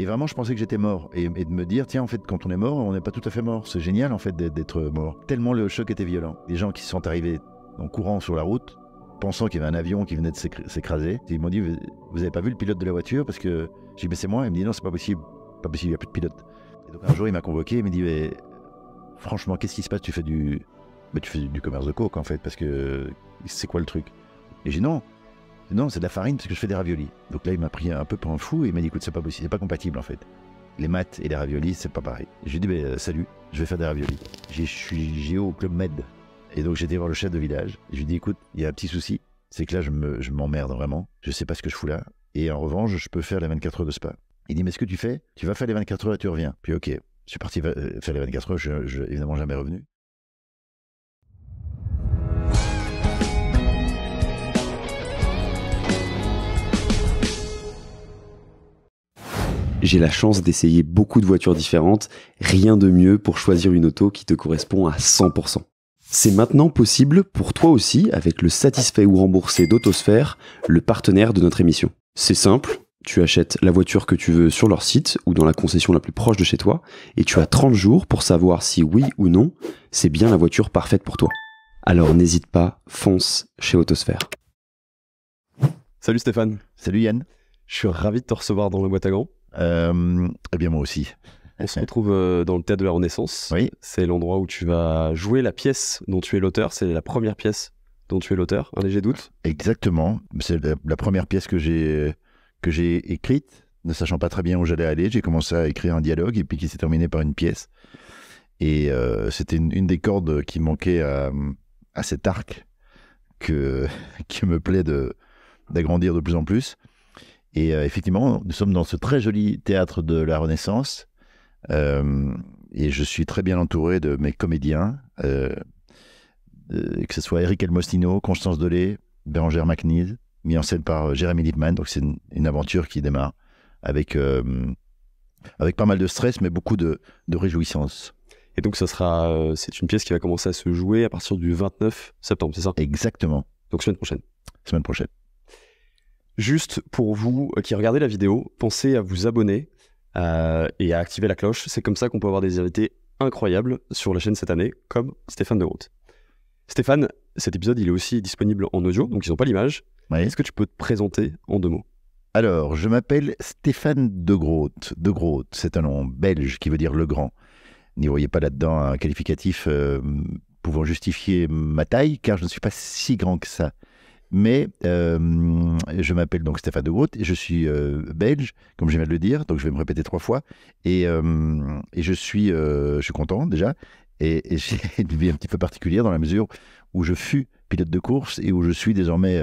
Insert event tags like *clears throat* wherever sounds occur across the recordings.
Et vraiment, je pensais que j'étais mort. Et, de me dire, tiens, en fait, quand on est mort, on n'est pas tout à fait mort. C'est génial, en fait, d'être mort. Tellement le choc était violent. Les gens qui sont arrivés en courant sur la route, pensant qu'il y avait un avion qui venait de s'écraser, ils m'ont dit, vous n'avez pas vu le pilote de la voiture Parce que j'ai dit, mais c'est moi. Il me dit, non, c'est pas possible. Pas possible, il n'y a plus de pilote. Et donc un jour, il m'a convoqué, il m'a dit, mais franchement, qu'est-ce qui se passe Tu fais du. Mais tu fais du commerce de coke, en fait, parce que c'est quoi le truc Et j'ai dit, non, non, c'est de la farine parce que je fais des raviolis. Donc là, il m'a pris un peu pour un fou et il m'a dit Écoute, c'est pas possible, c'est pas compatible en fait. Les maths et les raviolis, c'est pas pareil. J'ai dit ben euh, Salut, je vais faire des raviolis. Je suis géo au club Med. Et donc, j'ai été voir le chef de village. Je lui ai dit Écoute, il y a un petit souci. C'est que là, je m'emmerde vraiment. Je sais pas ce que je fous là. Et en revanche, je peux faire les 24 heures de spa. Il dit Mais ce que tu fais, tu vas faire les 24 heures et tu reviens. Puis, ok, je suis parti euh, faire les 24 heures, je, je évidemment jamais revenu. j'ai la chance d'essayer beaucoup de voitures différentes, rien de mieux pour choisir une auto qui te correspond à 100%. C'est maintenant possible pour toi aussi avec le satisfait ou remboursé d'Autosphère, le partenaire de notre émission. C'est simple, tu achètes la voiture que tu veux sur leur site ou dans la concession la plus proche de chez toi et tu as 30 jours pour savoir si oui ou non c'est bien la voiture parfaite pour toi. Alors n'hésite pas, fonce chez Autosphère. Salut Stéphane. Salut Yann. Je suis ravi de te recevoir dans le boîte à gants. Euh, eh bien, moi aussi. On se retrouve euh, dans le théâtre de la Renaissance. Oui. C'est l'endroit où tu vas jouer la pièce dont tu es l'auteur. C'est la première pièce dont tu es l'auteur. Un léger doute Exactement. C'est la, première pièce que j'ai écrite, ne sachant pas très bien où j'allais aller. J'ai commencé à écrire un dialogue et puis qui s'est terminé par une pièce. Et euh, c'était une, des cordes qui manquait à, à cet arc que *laughs* qui me plaît de d'agrandir de plus en plus. Et euh, effectivement, nous sommes dans ce très joli théâtre de la Renaissance. Euh, et je suis très bien entouré de mes comédiens, euh, que ce soit Eric Elmostino, Constance Delay, Bérangère McNeil, mis en scène par Jérémy Lipman. Donc c'est une, aventure qui démarre avec, avec pas mal de stress, mais beaucoup de, de réjouissance. Et donc, ça sera, c'est une pièce qui va commencer à se jouer à partir du 29 septembre, c'est ça Exactement. Donc, semaine prochaine. Semaine prochaine. Juste pour vous euh, qui regardez la vidéo, pensez à vous abonner euh, et à activer la cloche. C'est comme ça qu'on peut avoir des invités incroyables sur la chaîne cette année, comme Stéphane de Groot. Stéphane, cet épisode, il est aussi disponible en audio, donc ils n'ont pas l'image. Est-ce que tu peux te présenter en deux mots Alors, je m'appelle Stéphane de Groot. De Groot, c'est un nom belge qui veut dire le grand. N'y voyez pas là-dedans un qualificatif euh, pouvant justifier ma taille, car je ne suis pas si grand que ça. Mais euh, je m'appelle donc Stéphane de Groot, et je suis euh, belge, comme j'aime de le dire, donc je vais me répéter trois fois. Et, euh, je, suis, je suis content déjà. Et, et *laughs* j'ai une vie un petit peu particulière dans la mesure où je fus pilote de course et où je suis désormais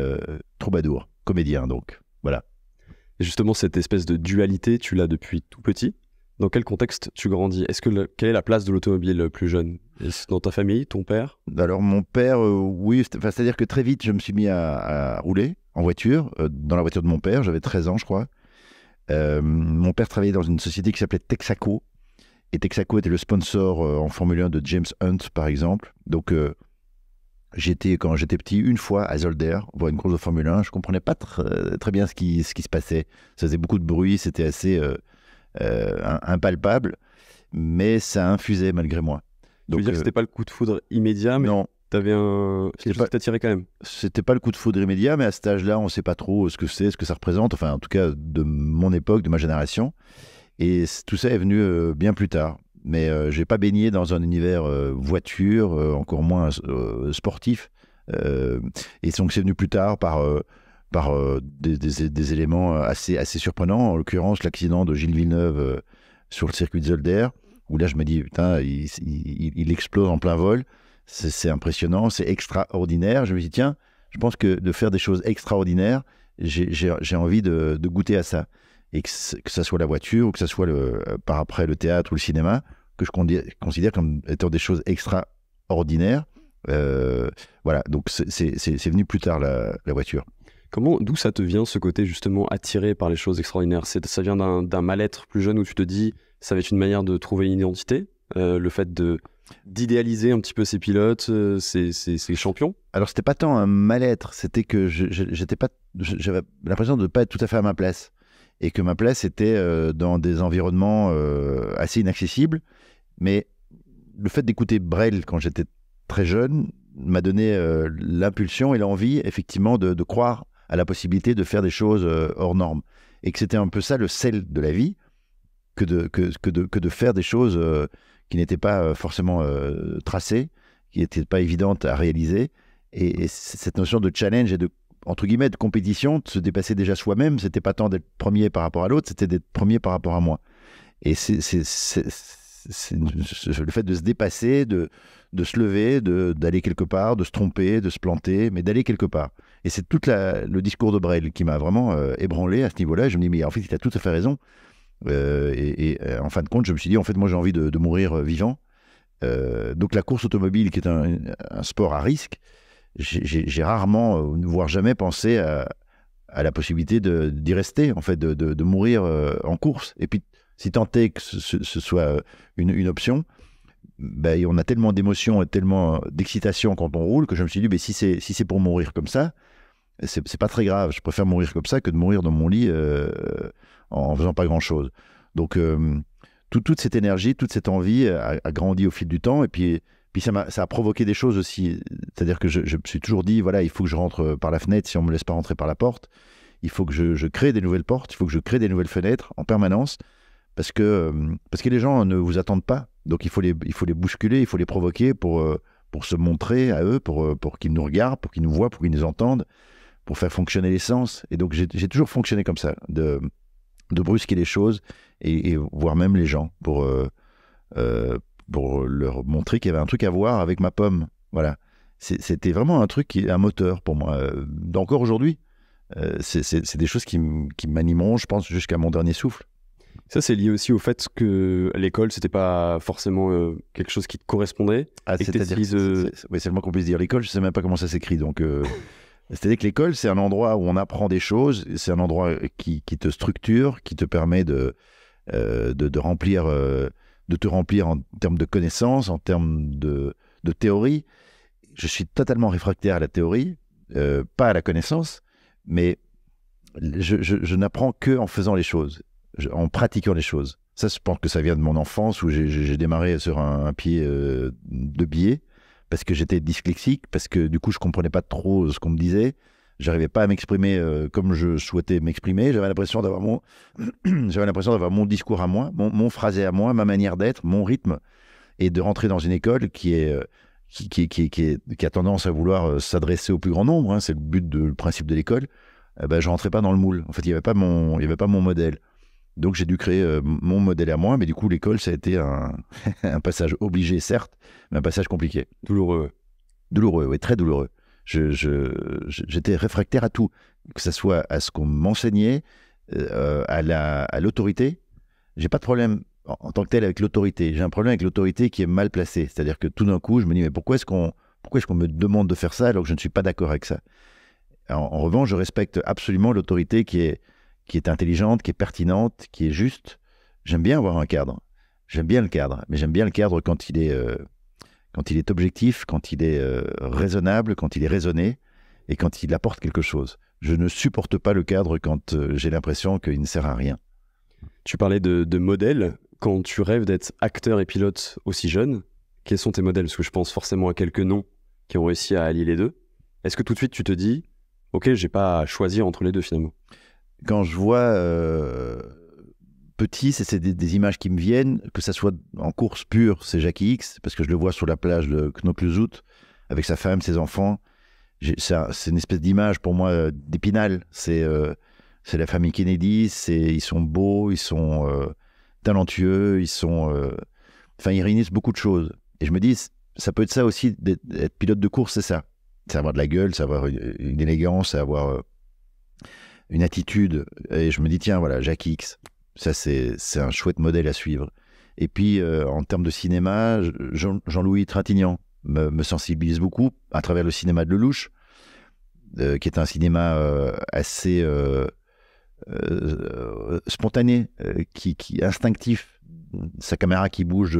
troubadour, comédien donc. Voilà. Justement, cette espèce de dualité, tu l'as depuis tout petit dans quel contexte tu grandis Est-ce que quelle est la place de l'automobile euh, plus jeune dans ta famille, ton père Alors mon père, euh, oui, c'est-à-dire que très vite je me suis mis à, rouler en voiture, euh, dans la voiture de mon père, j'avais 13 ans je crois. mon père travaillait dans une société qui s'appelait Texaco, et Texaco était le sponsor en Formule 1 de James Hunt par exemple. Donc j'étais, quand j'étais petit, une fois à Zolder, voir une course de Formule 1, je comprenais pas très bien ce qui se passait. Ça faisait beaucoup de bruit, c'était assez impalpable, euh, mais ça a infusé malgré moi. Donc, veux c'était pas le coup de foudre immédiat, mais tu avais un. quand même. C'était pas le coup de foudre immédiat, mais à cet âge-là, on sait pas trop ce que c'est, ce que ça représente. Enfin, en tout cas, de mon époque, de ma génération. Et tout ça est venu euh, bien plus tard. Mais euh, j'ai pas baigné dans un univers voiture, encore moins sportif. et donc, c'est venu plus tard par par euh, des, éléments euh, assez, assez surprenants. En l'occurrence, l'accident de Gilles Villeneuve euh, sur le circuit de Zolder, où là, je me dis, putain, il, explose en plein vol. C'est impressionnant, c'est extraordinaire. Je me dis, tiens, je pense que de faire des choses extraordinaires, j'ai envie de, goûter à ça. Et que, que ça soit la voiture ou que ce soit le, par après le théâtre ou le cinéma, que je considère comme étant des choses extraordinaires. voilà, donc c'est venu plus tard la voiture. Comment, d'où ça te vient ce côté justement attiré par les choses extraordinaires Ça vient d'un mal-être plus jeune où tu te dis ça va être une manière de trouver une identité, euh, le fait de d'idéaliser un petit peu ces pilotes, ses euh, ces, champions. Alors c'était pas tant un mal-être, c'était que j'étais pas, j'avais l'impression de ne pas être tout à fait à ma place et que ma place était euh, dans des environnements assez inaccessibles. Mais le fait d'écouter Brel quand j'étais très jeune m'a donné l'impulsion et l'envie effectivement de croire à la possibilité de faire des choses euh, hors normes. Et que c'était un peu ça le sel de la vie, que de, que, de, faire des choses euh, qui n'étaient pas euh, forcément tracées, qui n'étaient pas évidentes à réaliser. Et, cette notion de challenge et de entre guillemets, de compétition, de se dépasser déjà soi-même, c'était pas tant d'être premier par rapport à l'autre, c'était d'être premier par rapport à moi. Et c'est le fait de se dépasser, de, de se lever, d'aller quelque part, de se tromper, de se planter, mais d'aller quelque part. Et c'est tout le discours de Braille qui m'a vraiment euh, ébranlé à ce niveau-là. Je me dis, mais en fait, il a tout à fait raison. Euh, et, euh, en fin de compte, je me suis dit, en fait, moi, j'ai envie de, mourir vivant. donc la course automobile, qui est un, sport à risque, j'ai rarement, voire jamais pensé à, la possibilité d'y rester, en fait, de, de, de mourir en course. Et puis, si tant que ce, soit euh, une, option, ben, on a tellement d'émotions et tellement euh, d'excitation quand on roule que je me suis dit, mais ben, si c'est si pour mourir comme ça, c'est pas très grave. Je préfère mourir comme ça que de mourir dans mon lit en euh, en faisant pas grand chose. Donc toute cette énergie, toute cette envie a, grandi au fil du temps et puis puis ça a, ça a provoqué des choses aussi. C'est-à-dire que je, me suis toujours dit, voilà, il faut que je rentre par la fenêtre si on me laisse pas rentrer par la porte. Il faut que je crée des nouvelles portes, il faut que je crée des nouvelles fenêtres en permanence parce que, euh, parce que les gens ne vous attendent pas. Donc il faut les, il faut les bousculer, il faut les provoquer pour, euh, pour se montrer à eux, pour, euh, pour qu'ils nous regardent, pour qu'ils nous voient, pour qu'ils nous entendent, pour faire fonctionner les sens. Et donc j'ai toujours fonctionné comme ça, de, de brusquer les choses et, et voire même les gens pour, pour leur montrer qu'il y avait un truc à voir avec ma pomme. Voilà. C'était vraiment un truc, qui, un moteur pour moi. Encore aujourd'hui, c'est des choses qui m'animeront, je pense, jusqu'à mon dernier souffle. Ça, c'est lié aussi au fait que l'école, c'était pas forcément euh, quelque chose qui te correspondait. Ah, c'est-à-dire. c'est le moins qu'on puisse dire. L'école, je sais même pas comment ça s'écrit. Donc. Euh, *laughs* c'est-à-dire que l'école, c'est un endroit où on apprend des choses, c'est un endroit euh, qui, te structure, qui te permet de, de, remplir, de te remplir en termes de connaissances, en termes de, de théorie. Je suis totalement réfractaire à la théorie, pas à la connaissance, mais je, je n'apprends que en faisant les choses en pratiquant les choses. Ça, je pense que ça vient de mon enfance où j'ai démarré sur un, pied euh, de biais parce que j'étais dyslexique, parce que du coup, je comprenais pas trop ce qu'on me disait. J'arrivais pas à m'exprimer euh, comme je souhaitais m'exprimer. J'avais l'impression d'avoir mon, *clears throat* j'avais l'impression d'avoir mon discours à moi, mon, phrasé à moi, ma manière d'être, mon rythme, et de rentrer dans une école qui est euh, qui, qui, a tendance à vouloir s'adresser au plus grand nombre, hein. c'est le but, de, principe de l'école, eh ben, je rentrais pas dans le moule. En fait, il n'y avait, pas mon, y avait pas mon modèle. Donc j'ai dû créer euh, mon modèle à moi, mais du coup l'école, ça a été un, *laughs* passage obligé, certes, mais un passage compliqué. Douloureux. Douloureux, oui, très douloureux. J'étais je, j'étais réfractaire à tout, que ce soit à ce qu'on m'enseignait, euh, à l'autorité. La, à j'ai pas de problème en, tant que tel avec l'autorité. J'ai un problème avec l'autorité qui est mal placée. C'est-à-dire que tout d'un coup, je me dis, mais pourquoi est-ce qu'on pourquoi est-ce qu'on me demande de faire ça alors que je ne suis pas d'accord avec ça en, revanche, je respecte absolument l'autorité qui est qui est intelligente, qui est pertinente, qui est juste. J'aime bien avoir un cadre. J'aime bien le cadre, mais j'aime bien le cadre quand il est, euh, quand il est objectif, quand il est euh, raisonnable, quand il est raisonné et quand il apporte quelque chose. Je ne supporte pas le cadre quand euh, j'ai l'impression qu'il ne sert à rien. Tu parlais de, de modèles. Quand tu rêves d'être acteur et pilote aussi jeune, quels sont tes modèles Parce que je pense forcément à quelques noms qui ont réussi à allier les deux. Est-ce que tout de suite tu te dis, ok, j'ai pas à choisir entre les deux finalement quand je vois euh, petit, c'est des, images qui me viennent, que ça soit en course pure, c'est Jackie X, parce que je le vois sur la plage de Knokluzout, avec sa femme, ses enfants. C'est une espèce d'image pour moi euh, d'épinal. C'est euh, c'est la famille Kennedy, ils sont beaux, ils sont talentueux, ils sont. Enfin, ils réunissent beaucoup de choses. Et je me dis, ça peut être ça aussi, d'être pilote de course, c'est ça. C'est avoir de la gueule, c'est avoir une, une élégance, c'est avoir une attitude. Et je me dis, tiens, voilà, Jacques X, ça c'est un chouette modèle à suivre. Et puis, euh, en termes de cinéma, Jean-Louis me, sensibilise beaucoup à travers le cinéma de Lelouch, euh, qui est un cinéma euh, assez spontané, qui, qui, instinctif. Sa caméra qui bouge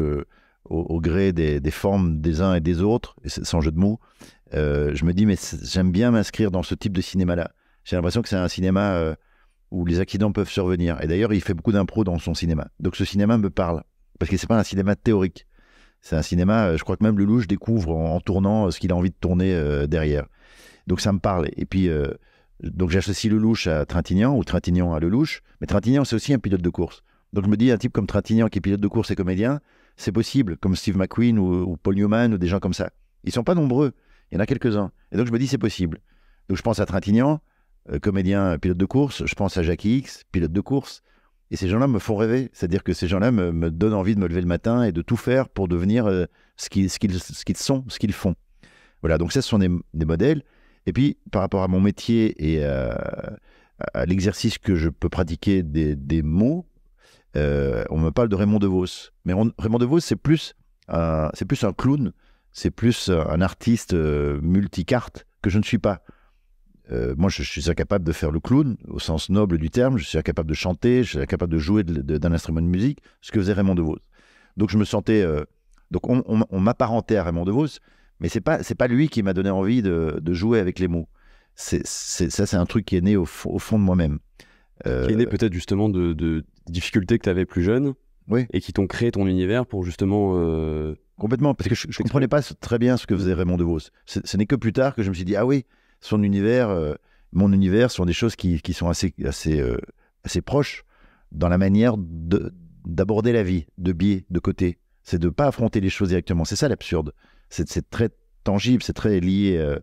au, gré des, formes des uns et des autres, sans jeu de mots. je me dis, mais j'aime bien m'inscrire dans ce type de cinéma-là. J'ai l'impression que c'est un cinéma euh, où les accidents peuvent survenir. Et d'ailleurs, il fait beaucoup d'impro dans son cinéma. Donc ce cinéma me parle. Parce que c'est pas un cinéma théorique. C'est un cinéma, euh, je crois que même Lelouch découvre en, tournant euh, ce qu'il a envie de tourner derrière. Donc ça me parle. Et puis, donc j'associe Lelouch à Trintignant ou Trintignant à Lelouch. Mais Trintignant, c'est aussi un pilote de course. Donc je me dis, un type comme Trintignant qui est pilote de course et comédien, c'est possible, comme Steve McQueen ou, ou, Paul Newman ou des gens comme ça. Ils sont pas nombreux. Il y en a quelques-uns. Et donc je me dis, c'est possible. Donc je pense à Trintignant, euh, comédien euh, pilote de course, je pense à Jackie X, pilote de course. Et ces gens-là me font rêver. C'est-à-dire que ces gens-là me, donnent envie de me lever le matin et de tout faire pour devenir euh, ce qu'ils sont, ce qu'ils font. Voilà, donc ça, ce sont des, modèles. Et puis, par rapport à mon métier et à, l'exercice que je peux pratiquer des, mots, on me parle de Raymond DeVos. Mais Raymond DeVos, c'est plus, C'est plus un clown, c'est plus un artiste multicarte que je ne suis pas. Euh, moi, je, suis incapable de faire le clown au sens noble du terme. Je suis incapable de chanter, je suis incapable de jouer d'un instrument de musique, ce que faisait Raymond DeVos. Donc, je me sentais. Euh, donc, on, m'apparentait à Raymond DeVos, mais c'est pas c'est pas lui qui m'a donné envie de, de, jouer avec les mots. C'est ça, c'est un truc qui est né au, au fond de moi-même. Euh, qui est né peut-être justement de, difficultés que tu avais plus jeune, et qui t'ont créé ton univers pour justement. Complètement, parce que je ne comprenais pas très bien ce que faisait Raymond DeVos. Ce n'est que plus tard que je me suis dit ah oui son univers, euh, mon univers sont des choses qui, sont assez, assez, euh, assez proches dans la manière d'aborder la vie, de biais, de côté. C'est de ne pas affronter les choses directement. C'est ça l'absurde. C'est très tangible, c'est très lié euh,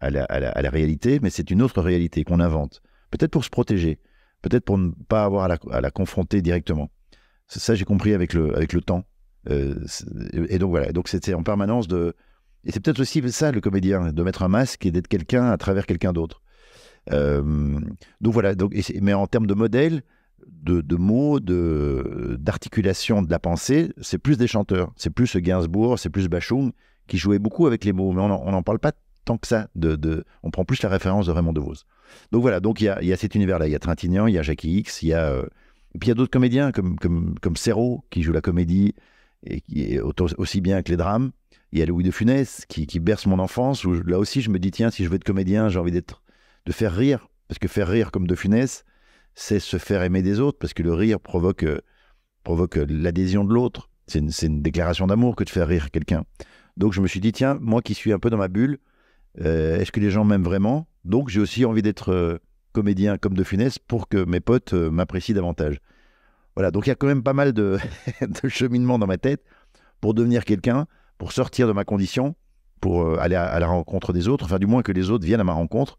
à, la, réalité, mais c'est une autre réalité qu'on invente. Peut-être pour se protéger, peut-être pour ne pas avoir à la, confronter directement. Ça, j'ai compris avec le, avec le temps. et donc voilà, donc c'était en permanence de, et c'est peut-être aussi ça le comédien, de mettre un masque et d'être quelqu'un à travers quelqu'un d'autre. Euh, donc voilà, donc, mais en termes de modèle, de, de mots, d'articulation de, la pensée, c'est plus des chanteurs, c'est plus Gainsbourg, c'est plus Bachung qui jouait beaucoup avec les mots, mais on n'en parle pas tant que ça. De, de, on prend plus la référence de Raymond DeVos. Donc voilà, donc il y a, y a, cet univers-là. Il y a Trintignant, il y a Jackie X, il y a. Euh, et puis il y a d'autres comédiens comme, comme, comme Serrault qui joue la comédie et qui est aussi bien que les drames il y a Louis de Funès qui, berce mon enfance, où là aussi je me dis, tiens, si je veux être comédien, j'ai envie d'être de faire rire. Parce que faire rire comme de Funès, c'est se faire aimer des autres, parce que le rire provoque, euh, provoque euh, l'adhésion de l'autre. C'est une, déclaration d'amour que de faire rire quelqu'un. Donc je me suis dit, tiens, moi qui suis un peu dans ma bulle, euh, est-ce que les gens m'aiment vraiment Donc j'ai aussi envie d'être comédien comme de Funès pour que mes potes m'apprécient davantage. Voilà, donc il y a quand même pas mal de, *laughs* de cheminement dans ma tête pour devenir quelqu'un pour sortir de ma condition, pour euh, aller à, la rencontre des autres, enfin du moins que les autres viennent à ma rencontre,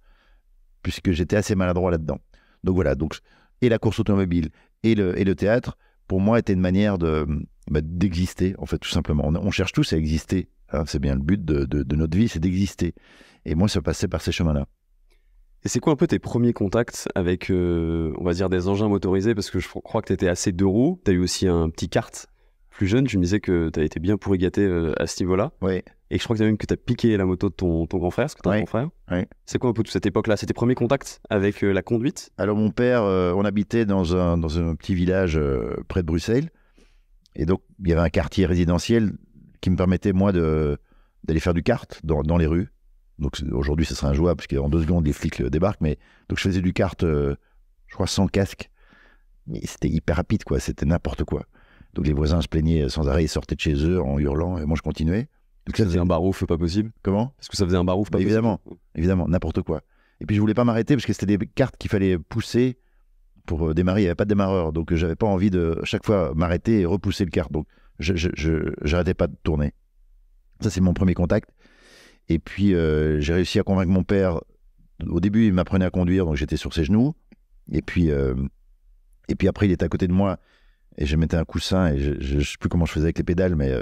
puisque j'étais assez maladroit là-dedans. Donc voilà, donc, et la course automobile et le, théâtre, pour moi, étaient une manière de, bah, d'exister, en fait, tout simplement. On, cherche tous à exister. Hein, c'est bien le but de, notre vie, c'est d'exister. Et moi, ça passait par ces chemins-là. Et c'est quoi un peu tes premiers contacts avec, euh, on va dire, des engins motorisés Parce que je crois que tu étais assez deux roues. Tu as eu aussi un petit kart jeune, je me disais que tu as été bien pourri gâté euh, à ce niveau-là. Oui. Et je crois que tu as même que tu as piqué la moto de ton, ton grand frère, ce que grand frère. C'est quoi un peu toute cette époque-là C'était tes premiers contacts avec euh, la conduite Alors, mon père, euh, on habitait dans un, dans un petit village près de Bruxelles. Et donc, il y avait un quartier résidentiel qui me permettait, moi, d'aller faire du kart dans, dans les rues. Donc, aujourd'hui, ce serait joueur parce qu'en deux secondes, les flics débarquent. Mais donc, je faisais du kart, je crois, sans casque. Mais c'était hyper rapide, quoi. C'était n'importe quoi. Donc les voisins se plaignaient sans arrêt, ils sortaient de chez eux en hurlant, et moi je continuais. Donc ça faisait un barouf pas possible Comment Est-ce que ça faisait un barouf pas possible Évidemment, évidemment, n'importe quoi. Et puis je voulais pas m'arrêter parce que c'était des cartes qu'il fallait pousser pour euh, démarrer, il n'y avait pas de démarreur, donc euh, j'avais pas envie de chaque fois m'arrêter et repousser le carte. Donc je j'arrêtais pas de tourner. Ça c'est mon premier contact. Et puis euh, j'ai réussi à convaincre mon père. Au début, il m'apprenait à conduire, donc j'étais sur ses genoux. Et puis et puis après, il était à côté de moi et je mettais un coussin et je, ne sais plus comment je faisais avec les pédales, mais euh,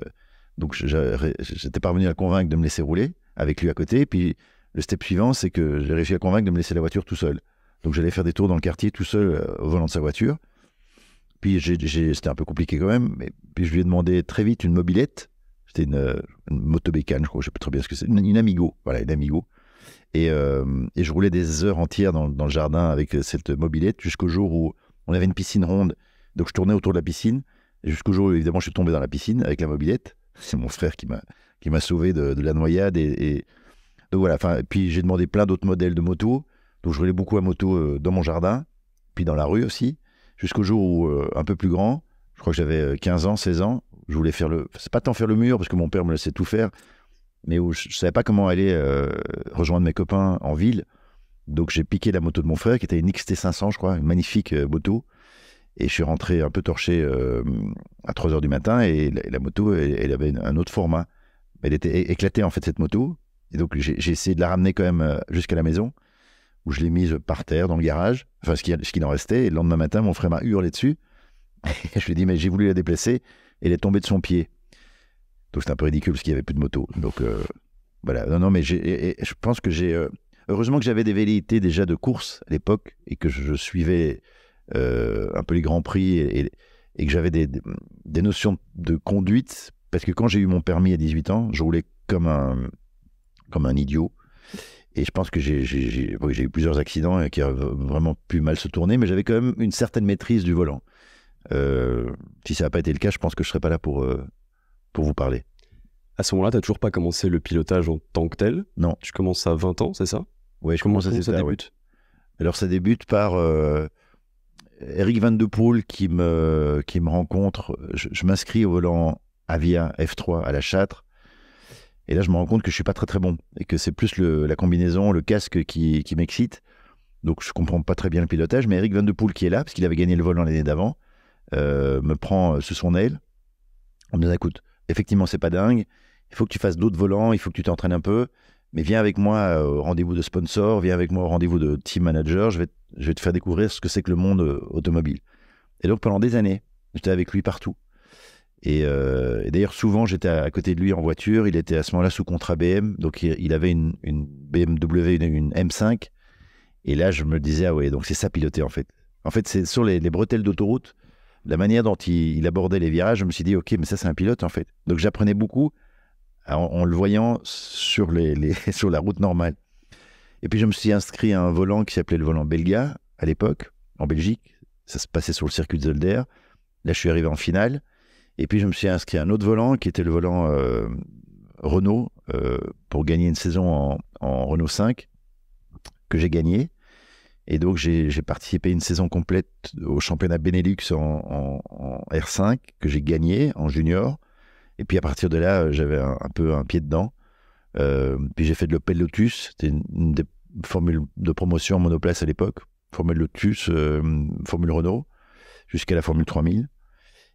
donc j'étais parvenu à le convaincre de me laisser rouler avec lui à côté. Et puis le step suivant, c'est que j'ai réussi à convaincre de me laisser la voiture tout seul. Donc j'allais faire des tours dans le quartier tout seul euh, au volant de sa voiture. Puis c'était un peu compliqué quand même. Mais puis je lui ai demandé très vite une mobilette. C'était une, euh, motobécane, je crois, je sais pas trop bien ce que c'est. Une, Amigo, voilà, une Amigo. Et, et je roulais des heures entières dans, dans le jardin avec cette mobilette jusqu'au jour où on avait une piscine ronde donc je tournais autour de la piscine, jusqu'au jour où évidemment je suis tombé dans la piscine avec la mobilette. *laughs* C'est mon frère qui m'a qui m'a sauvé de, la noyade et, voilà. Enfin, puis j'ai demandé plein d'autres modèles de moto Donc je roulais beaucoup à moto euh, dans mon jardin, puis dans la rue aussi, jusqu'au jour où euh, un peu plus grand, je crois que j'avais 15 euh, ans, 16 ans, je voulais faire le, c'est pas tant faire le mur parce que mon père me laissait tout faire, mais où je, savais pas comment aller rejoindre mes copains en ville. Donc j'ai piqué la moto de mon frère qui était une XT500, je crois, une magnifique moto. Et je suis rentré un peu torché euh, à 3 heures du matin et la, moto, elle, avait un autre format. Elle était éclatée en fait, cette moto. Et donc j'ai essayé de la ramener quand même euh, jusqu'à la maison, où je l'ai mise par terre dans le garage, enfin ce qu'il en restait. Et le lendemain matin, mon frère m'a hurlé dessus. *laughs* je lui ai dit, mais j'ai voulu la déplacer. Et elle est tombée de son pied. Donc c'est un peu ridicule parce qu'il n'y avait plus de moto. Donc euh, voilà, non, non, mais je pense que j'ai. heureusement que j'avais des velléités déjà de course à l'époque et que je suivais euh, un peu les grands prix et, que j'avais des, notions de conduite. Parce que quand j'ai eu mon permis à 18 ans, je roulais comme un, comme un idiot. Et je pense que j'ai eu plusieurs accidents et qui a vraiment pu mal se tourner, mais j'avais quand même une certaine maîtrise du volant. Euh, si ça n'a pas été le cas, je pense que je ne serais pas là pour, euh, pour vous parler. À ce moment-là, tu n'as toujours pas commencé le pilotage en tant que tel Non. Tu commences à 20 ans, c'est ça Oui, je commence à ça, ça débute Alors ça débute par... Eric Van de Poel qui me, qui me rencontre, je, m'inscris au volant Avia F3 à la Châtre. Et là, je me rends compte que je suis pas très très bon et que c'est plus la combinaison, le casque qui, m'excite. Donc, je comprends pas très bien le pilotage. Mais Eric Van de Poel qui est là, parce qu'il avait gagné le volant l'année d'avant, euh, me prend sous son aile on me dit écoute, effectivement, c'est pas dingue. Il faut que tu fasses d'autres volants, il faut que tu t'entraînes un peu. Mais viens avec moi euh, au rendez-vous de sponsor, viens avec moi au rendez-vous de team manager. Je vais je vais te faire découvrir ce que c'est que le monde euh, automobile. Et donc pendant des années, j'étais avec lui partout. Et, euh, d'ailleurs, souvent, j'étais à, côté de lui en voiture. Il était à ce moment-là sous contrat BM. Donc, il, avait une, BMW, une, M5. Et là, je me disais, ah ouais, donc c'est ça piloter en fait. En fait, c'est sur les, bretelles d'autoroute, la manière dont il, abordait les virages, je me suis dit, ok, mais ça, c'est un pilote en fait. Donc, j'apprenais beaucoup en, le voyant *laughs* sur la route normale. Et puis je me suis inscrit à un volant qui s'appelait le volant Belga à l'époque, en Belgique. Ça se passait sur le circuit de Zolder. Là, je suis arrivé en finale. Et puis je me suis inscrit à un autre volant qui était le volant euh, Renault euh, pour gagner une saison en, Renault 5 que j'ai gagné. Et donc j'ai participé une saison complète au championnat Benelux en, R5 que j'ai gagné en junior. Et puis à partir de là, j'avais un, peu un pied dedans. Euh, puis j'ai fait de l'Opel Lotus, c'était une, des formules de promotion en monoplace à l'époque, Formule Lotus, euh, Formule Renault, jusqu'à la Formule 3000.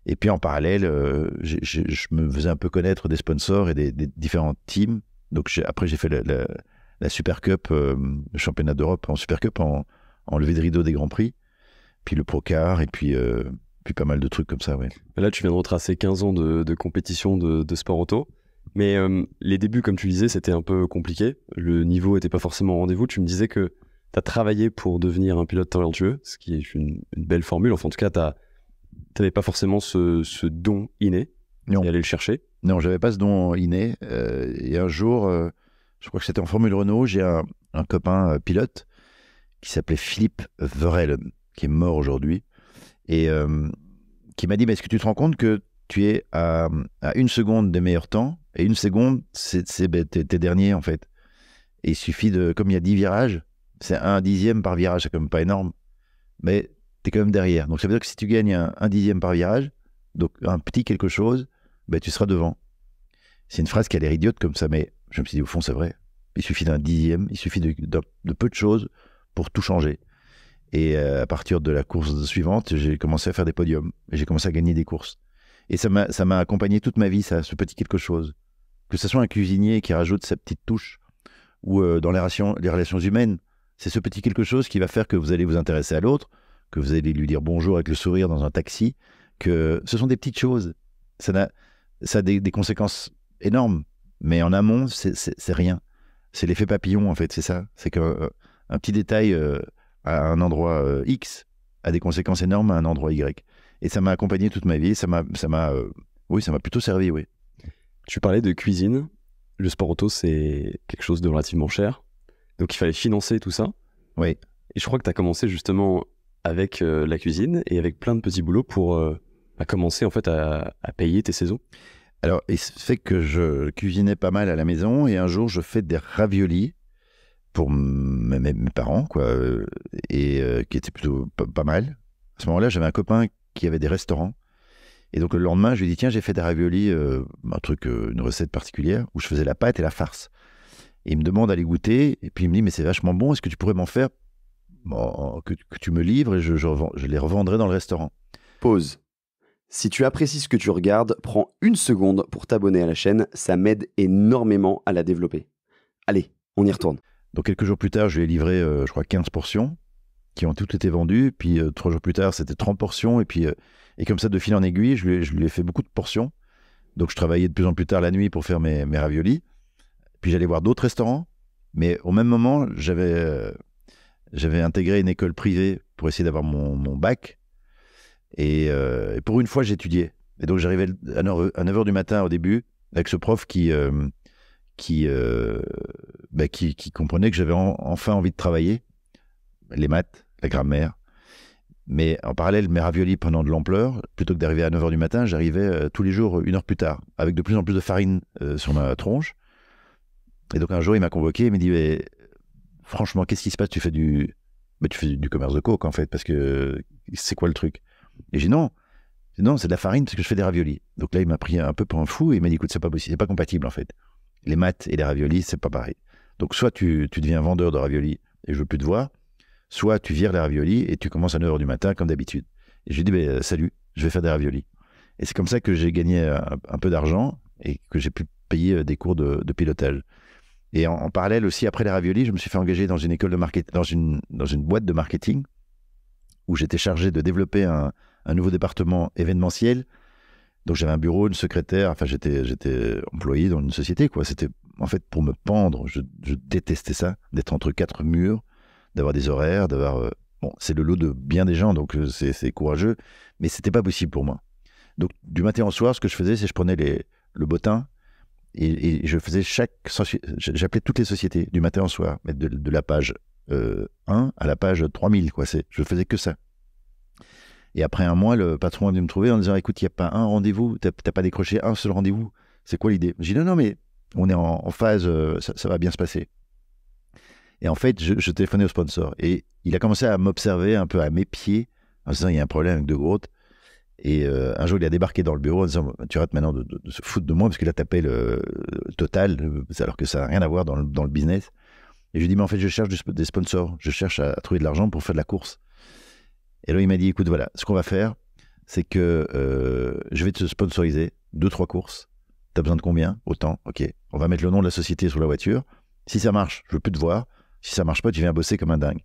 Et puis en parallèle, euh, je me faisais un peu connaître des sponsors et des, des différentes teams. Donc après, j'ai fait la, Super Cup, le championnat d'Europe en Super Cup, en, levée de rideau des Grands Prix, puis le Procar, et puis, puis pas mal de trucs comme ça. Ouais. Là, tu viens de retracer 15 ans de, compétition de, sport auto. Mais euh, les débuts, comme tu disais, c'était un peu compliqué. Le niveau n'était pas forcément au rendez-vous. Tu me disais que tu as travaillé pour devenir un pilote talentueux, ce qui est une, belle formule. Enfin, en tout cas, tu n'avais pas forcément ce, don inné non. et le chercher. Non, j'avais pas ce don inné. Euh, et un jour, euh, je crois que c'était en Formule Renault, j'ai un, copain pilote qui s'appelait Philippe Verel, qui est mort aujourd'hui, et qui m'a dit, mais est-ce que tu te rends compte que tu es à une seconde des meilleurs temps et une seconde, c'est ben, t'es dernier, en fait. Et il suffit de. Comme il y a 10 virages, c'est un dixième par virage, c'est quand même pas énorme. Mais t'es quand même derrière. Donc ça veut dire que si tu gagnes un, dixième par virage, donc un petit quelque chose, ben, tu seras devant. C'est une phrase qui a l'air idiote comme ça, mais je me suis dit, au fond, c'est vrai. Il suffit d'un dixième, il suffit de, peu de choses pour tout changer. Et euh, à partir de la course suivante, j'ai commencé à faire des podiums. J'ai commencé à gagner des courses. Et ça m'a accompagné toute ma vie, ça, ce petit quelque chose. Que ce soit un cuisinier qui rajoute sa petite touche ou euh, dans les, relations humaines, c'est ce petit quelque chose qui va faire que vous allez vous intéresser à l'autre, que vous allez lui dire bonjour avec le sourire dans un taxi, que ce sont des petites choses. Ça a, des, conséquences énormes, mais en amont, c'est rien. C'est l'effet papillon, en fait, c'est ça. C'est qu'un euh, petit détail euh, à un endroit X a des conséquences énormes à un endroit Y. Et ça m'a accompagné toute ma vie, ça m'a... Oui, ça m'a plutôt servi, oui. Tu parlais de cuisine. Le sport auto, c'est quelque chose de relativement cher. Donc il fallait financer tout ça. Oui. Et je crois que tu as commencé justement avec euh, la cuisine et avec plein de petits boulots pour euh, bah, commencer en fait à, payer tes saisons. Alors, et se fait que je cuisinais pas mal à la maison et un jour je fais des raviolis pour mes, parents, quoi, euh, et qui étaient plutôt pas mal. À ce moment-là, j'avais un copain qui avait des restaurants et donc le lendemain, je lui dis tiens, j'ai fait des raviolis, euh, un truc, euh, une recette particulière, où je faisais la pâte et la farce. Et il me demande à les goûter, et puis il me dit mais c'est vachement bon, est-ce que tu pourrais m'en faire bon, que, tu me livres et je, je, les revendrai dans le restaurant. Pause. Si tu apprécies ce que tu regardes, prends une seconde pour t'abonner à la chaîne, ça m'aide énormément à la développer. Allez, on y retourne. Donc quelques jours plus tard, je lui ai livré, euh, je crois, 15 portions qui ont toutes été vendues. Puis trois jours plus tard, c'était 30 portions. Et puis et comme ça, de fil en aiguille, je lui, ai fait beaucoup de portions. Donc, je travaillais de plus en plus tard la nuit pour faire mes, raviolis. Puis, j'allais voir d'autres restaurants. Mais au même moment, j'avais euh, intégré une école privée pour essayer d'avoir mon, bac. Euh, et, pour une fois, j'étudiais. Et donc, j'arrivais à 9h du matin au début avec ce prof qui, euh, bah, qui, qui, comprenait que j'avais enfin envie de travailler les maths, la grammaire, mais en parallèle, mes raviolis prenant de l'ampleur, plutôt que d'arriver à 9h du matin, j'arrivais euh, tous les jours euh, une heure plus tard, avec de plus en plus de farine euh, sur ma tronche. Et donc un jour, il m'a convoqué, il m'a dit, franchement, qu'est-ce qui se passe Tu fais du, mais bah, tu fais du commerce de coke en fait, parce que c'est quoi le truc Et j'ai dit non, non, c'est de la farine parce que je fais des raviolis. Donc là, il m'a pris un peu pour un fou et il m'a dit écoute, c'est pas possible, c'est pas compatible en fait. Les maths et les raviolis, c'est pas pareil. Donc soit tu, tu, deviens vendeur de raviolis et je veux plus te voir, soit tu vires les raviolis et tu commences à 9h du matin comme d'habitude. Et je lui dis, ben, euh, salut, je vais faire des raviolis. Et c'est comme ça que j'ai gagné euh, un, peu d'argent et que j'ai pu payer euh, des cours de, pilotage. Et en, parallèle aussi, après les raviolis, je me suis fait engager dans une école de marketing dans une, dans une boîte de marketing où j'étais chargé de développer un, nouveau département événementiel. Donc j'avais un bureau, une secrétaire, enfin j'étais, j'étais employé dans une société. quoi. C'était en fait pour me pendre. je détestais ça, d'être entre quatre murs d'avoir des horaires, d'avoir. Euh, bon, c'est le lot de bien des gens, donc euh, c'est courageux, mais c'était pas possible pour moi. Donc, du matin au soir, ce que je faisais, c'est je prenais les, le bottin et, je faisais chaque. J'appelais toutes les sociétés du matin au soir, de, la page 1 euh, à la page 3000, quoi. Je faisais que ça. Et après un mois, le patron est venu me trouver en disant Écoute, il n'y a pas un rendez-vous, tu n'as pas décroché un seul rendez-vous. C'est quoi l'idée J'ai dit Non, non, mais on est en, phase, ça, va bien se passer. Et en fait, je, téléphonais au sponsor. Et il a commencé à m'observer un peu à mes pieds en disant il y a un problème avec De Groot. Et euh, un jour, il a débarqué dans le bureau en disant Tu arrêtes maintenant de, se foutre de moi parce qu'il a tapé le, euh, total, euh, alors que ça n'a rien à voir dans le, dans le business. Et je lui ai dit Mais en fait, je cherche des sponsors, je cherche à, trouver de l'argent pour faire de la course. Et là, il m'a dit Écoute, voilà, ce qu'on va faire, c'est que je vais te sponsoriser deux, trois courses. Tu as besoin de combien Autant, ok. On va mettre le nom de la société sur la voiture. Si ça marche, je veux plus te voir. Si ça marche pas, tu viens bosser comme un dingue.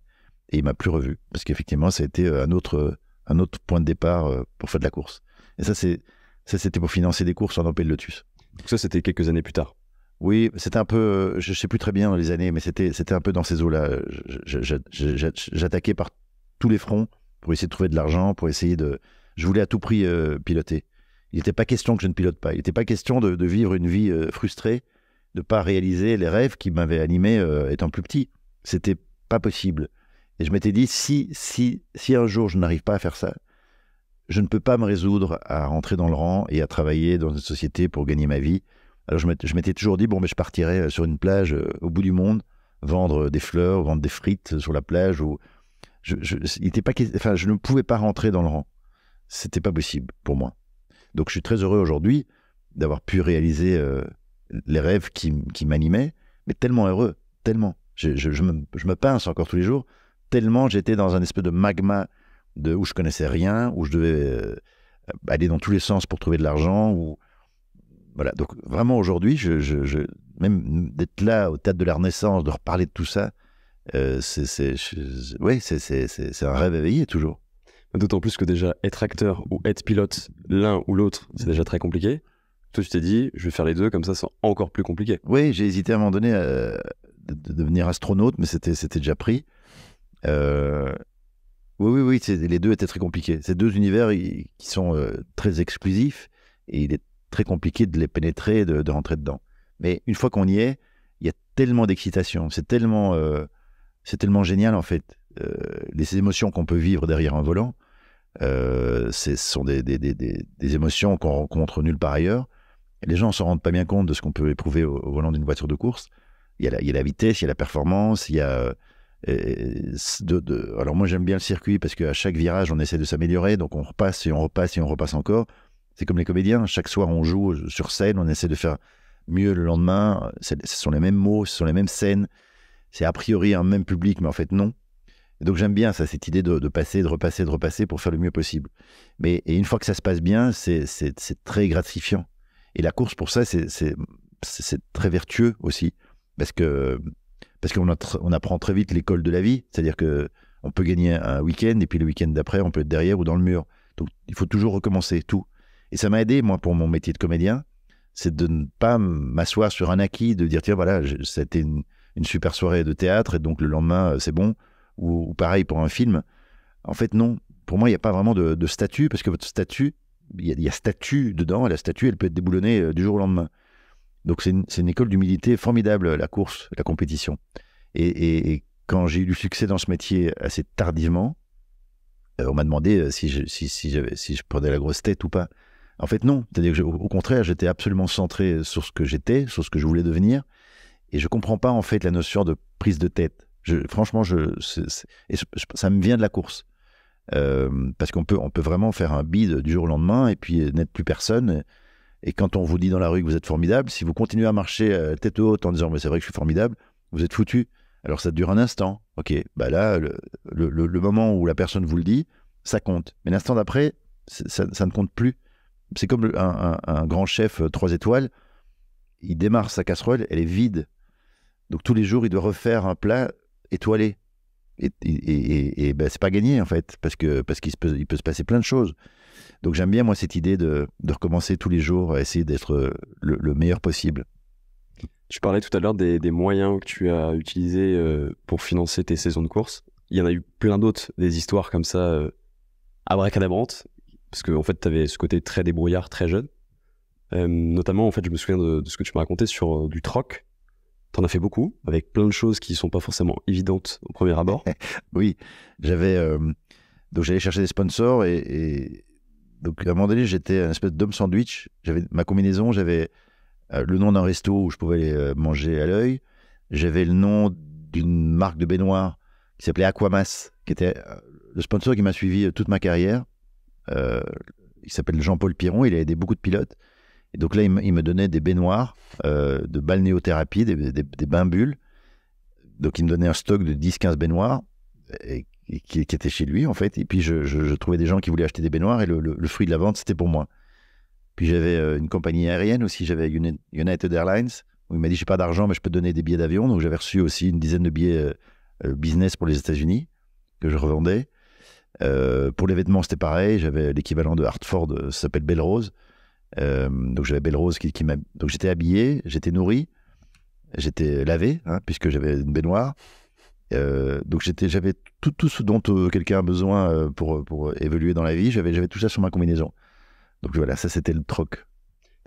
Et il m'a plus revu. Parce qu'effectivement, ça a été euh, un autre, euh, un autre point de départ euh, pour faire de la course. Et ça, c'est, ça c'était pour financer des courses en le Lotus. Donc ça, c'était quelques années plus tard. Oui, c'était un peu, je sais plus très bien dans les années, mais c'était, c'était un peu dans ces eaux-là. J'attaquais par tous les fronts pour essayer de trouver de l'argent, pour essayer de. Je voulais à tout prix piloter. Il n'était pas question que je ne pilote pas. Il n'était pas question de, vivre une vie frustrée, de pas réaliser les rêves qui m'avaient animé étant plus petit. C'était pas possible. Et je m'étais dit, si, si, si un jour je n'arrive pas à faire ça, je ne peux pas me résoudre à rentrer dans le rang et à travailler dans une société pour gagner ma vie. Alors je m'étais toujours dit, bon, mais je partirais euh, sur une plage euh, au bout du monde, vendre euh, des fleurs, vendre des frites sur la plage. Ou... Je, je, pas... enfin, je ne pouvais pas rentrer dans le rang. C'était pas possible pour moi. Donc je suis très heureux aujourd'hui d'avoir pu réaliser les rêves qui, qui m'animaient, mais tellement heureux, tellement je, me, pince encore tous les jours, tellement j'étais dans un espèce de magma de, où je connaissais rien, où je devais euh, aller dans tous les sens pour trouver de l'argent. Où... Voilà, donc vraiment aujourd'hui, même d'être là au théâtre de la Renaissance, de reparler de tout ça, euh, c'est un rêve éveillé toujours. D'autant plus que déjà être acteur ou être pilote, l'un ou l'autre, c'est déjà très compliqué. Toi, tu t'es dit, je vais faire les deux, comme ça, c'est encore plus compliqué. Oui, j'ai hésité à un moment donné. Euh, de devenir astronaute, mais c'était déjà pris. Euh, oui, oui, oui, les deux étaient très compliqués. Ces deux univers qui sont euh, très exclusifs et il est très compliqué de les pénétrer de, rentrer dedans. Mais une fois qu'on y est, il y a tellement d'excitation, c'est tellement, euh, c'est tellement génial en fait. les émotions qu'on peut vivre derrière un volant, ce sont des, émotions qu'on rencontre nulle part ailleurs. les gens ne se rendent pas bien compte de ce qu'on peut éprouver au volant d'une voiture de course. Il y, a la, vitesse, il y a la performance, il y a. Euh, alors moi j'aime bien le circuit parce qu'à chaque virage on essaie de s'améliorer, donc on repasse et on repasse et on repasse encore. C'est comme les comédiens, chaque soir on joue euh, sur scène, on essaie de faire mieux le lendemain. Ce sont les mêmes mots, ce sont les mêmes scènes. C'est a priori un même public, mais en fait non. donc j'aime bien ça, cette idée de, passer, de repasser, de repasser pour faire le mieux possible. Mais et une fois que ça se passe bien, c'est très gratifiant. Et la course pour ça, c'est très vertueux aussi parce que parce qu'on on apprend très vite l'école de la vie, c'est-à-dire que on peut gagner un week-end et puis le week-end d'après, on peut être derrière ou dans le mur. Donc il faut toujours recommencer tout. Et ça m'a aidé moi pour mon métier de comédien, c'est de ne pas m'asseoir sur un acquis, de dire tiens voilà, c'était une, super soirée de théâtre et donc le lendemain euh, c'est bon. Ou, pareil pour un film. En fait non, pour moi il n'y a pas vraiment de, statut parce que votre statut, il y, y, a statut dedans et la statue elle peut être déboulonnée euh, du jour au lendemain. Donc c'est une, école d'humilité formidable, la course, la compétition. Et, quand j'ai eu du succès dans ce métier assez tardivement, euh, on m'a demandé euh, si je, si, prenais la grosse tête ou pas. En fait, non. C'est-à-dire au contraire, j'étais absolument centré sur ce que j'étais, sur ce que je voulais devenir. Et je ne comprends pas, en fait, la notion de prise de tête. franchement, ça me vient de la course. Euh, parce qu'on peut, peut vraiment faire un bid du jour au lendemain et puis n'être plus personne. Et quand on vous dit dans la rue que vous êtes formidable, si vous continuez à marcher euh, tête haute en disant mais c'est vrai que je suis formidable, vous êtes foutu. Alors ça dure un instant. Ok, bah là, le, moment où la personne vous le dit, ça compte. Mais l'instant d'après, ça, ça, ne compte plus. C'est comme un, grand chef euh, trois étoiles. Il démarre sa casserole, elle est vide. Donc tous les jours, il doit refaire un plat étoilé. Et, et, et, ben, c'est pas gagné en fait, parce que parce qu'il peut se passer plein de choses. Donc j'aime bien moi cette idée de, de recommencer tous les jours, euh, essayer d'être euh, le, meilleur possible. Tu parlais tout à l'heure des, des, moyens que tu as utilisés euh, pour financer tes saisons de course. Il y en a eu plein d'autres, des histoires comme ça, abracadabrantes, parce qu'en en fait, tu avais ce côté très débrouillard, très jeune. notamment, en fait, je me souviens de, ce que tu m'as raconté sur du troc. Tu en as fait beaucoup, avec plein de choses qui ne sont pas forcément évidentes au premier abord. *laughs* oui, j'avais. donc, j'allais chercher des sponsors et, donc à un moment donné, j'étais un espèce d'homme sandwich. J'avais ma combinaison, j'avais euh, le nom d'un resto où je pouvais aller euh, manger à l'œil. J'avais le nom d'une marque de baignoire qui s'appelait Aquamas, qui était euh, le sponsor qui m'a suivi toute ma carrière. il s'appelle Jean-Paul Piron, il a aidé beaucoup de pilotes. Et donc là, il, me donnait des baignoires de balnéothérapie, des, des, des bulles. Donc il me donnait un stock de 10-15 baignoires qui, était chez lui en fait. Et puis je, trouvais des gens qui voulaient acheter des baignoires et le, fruit de la vente, c'était pour moi. Puis j'avais euh, une compagnie aérienne aussi, j'avais United Airlines, où il m'a dit j'ai pas d'argent mais je peux te donner des billets d'avion. Donc j'avais reçu aussi une dizaine de billets euh, euh, business pour les États-Unis que je revendais. pour les vêtements, c'était pareil. J'avais l'équivalent de Hartford, ça s'appelle Belle Rose. donc j'avais Belle Rose qui, m'a. Donc j'étais habillé, j'étais nourri, j'étais lavé, hein, puisque j'avais une baignoire. Euh, donc j'étais, j'avais tout, ce dont euh, quelqu'un a besoin euh, pour, évoluer dans la vie, j'avais, tout ça sur ma combinaison. Donc voilà, ça c'était le troc.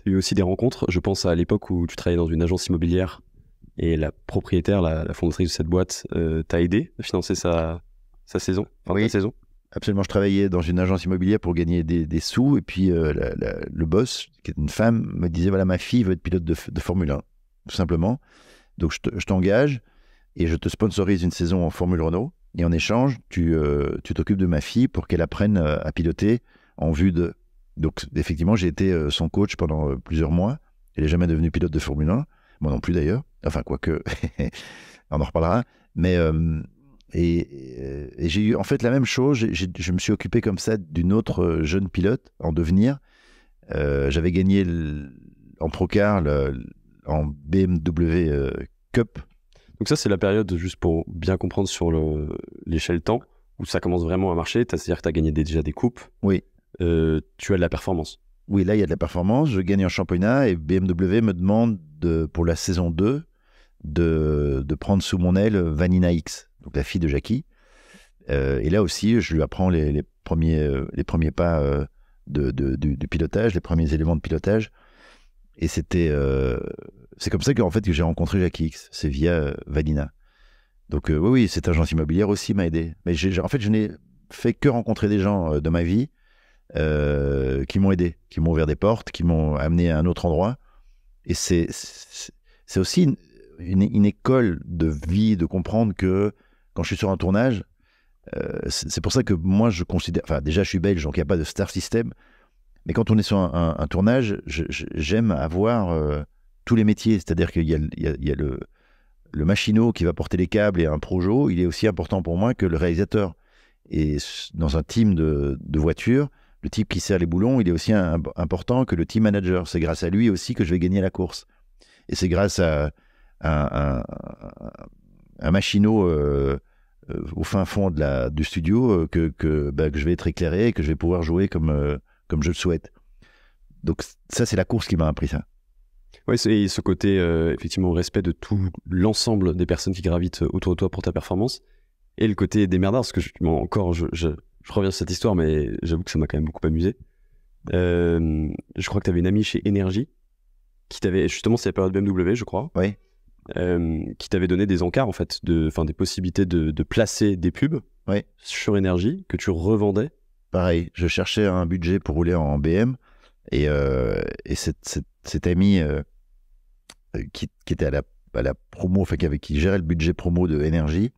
Tu as eu aussi des rencontres, je pense à l'époque où tu travaillais dans une agence immobilière et la propriétaire, la, fondatrice de cette boîte, t'a aidé à financer sa, saison, Absolument, je travaillais dans une agence immobilière pour gagner des, sous et puis le boss, qui est une femme, me disait voilà ma fille veut être pilote de Formule 1, tout simplement. Donc je t'engage et je te sponsorise une saison en Formule Renault. Et en échange, tu euh, t'occupes de ma fille pour qu'elle apprenne euh, à piloter en vue de. Donc, effectivement, j'ai été euh, son coach pendant plusieurs mois. Elle n'est jamais devenue pilote de Formule 1. Moi non plus, d'ailleurs. Enfin, quoique, *laughs* on en reparlera. Mais. et, j'ai eu en fait la même chose. je me suis occupé comme ça d'une autre jeune pilote en devenir. J'avais gagné en Procar en BMW Cup donc ça, c'est la période, juste pour bien comprendre sur l'échelle temps, où ça commence vraiment à marcher. C'est-à-dire que tu as gagné déjà des coupes. Oui. Euh, tu as de la performance. Oui, là, il y a de la performance. Je gagne un championnat et BMW me demande, pour la saison 2, de, prendre sous mon aile Vanina X, donc la fille de Jackie. Euh, et là aussi, je lui apprends les, premiers, euh, les premiers pas de, du, pilotage, les premiers éléments de pilotage. Et c'était. Euh, c'est comme ça qu'en fait que j'ai rencontré Jackie X. C'est via euh, Valina. Donc euh, oui, cette agence immobilière aussi m'a aidé. Mais en fait, je n'ai fait que rencontrer des gens de ma vie qui m'ont aidé, qui m'ont ouvert des portes, qui m'ont amené à un autre endroit. Et c'est c'est aussi une, école de vie, de comprendre que quand je suis sur un tournage, c'est pour ça que moi je considère, enfin déjà je suis belge, donc il n'y a pas de star system, mais quand on est sur un, tournage, j'aime avoir euh, tous les métiers. C'est-à-dire qu'il y a, le, le, machinot qui va porter les câbles et un projo. Il est aussi important pour moi que le réalisateur. Et dans un team de, de voitures, le type qui serre les boulons, il est aussi important que le team manager. C'est grâce à lui aussi que je vais gagner la course. Et c'est grâce à, un machinot euh, euh, au fin fond du studio que, bah, que, je vais être éclairé et que je vais pouvoir jouer comme, comme je le souhaite. Donc ça, c'est la course qui m'a appris ça. Oui, c'est ce côté, euh, effectivement, respect de tout l'ensemble des personnes qui gravitent euh, autour de toi pour ta performance. Et le côté des merdards, parce que je, encore, je, reviens sur cette histoire, mais j'avoue que ça m'a quand même beaucoup amusé. Euh, je crois que tu avais une amie chez Énergie qui t'avait, justement, c'est la période BMW, je crois. qui t'avait donné des encarts, en fait, de, des possibilités de, placer des pubs sur Énergie que tu revendais pareil, je cherchais un budget pour rouler en BM. Et, euh, cet, ami euh, euh, qui, était à la, à la promo, enfin qui, qui gérait le budget promo de énergie,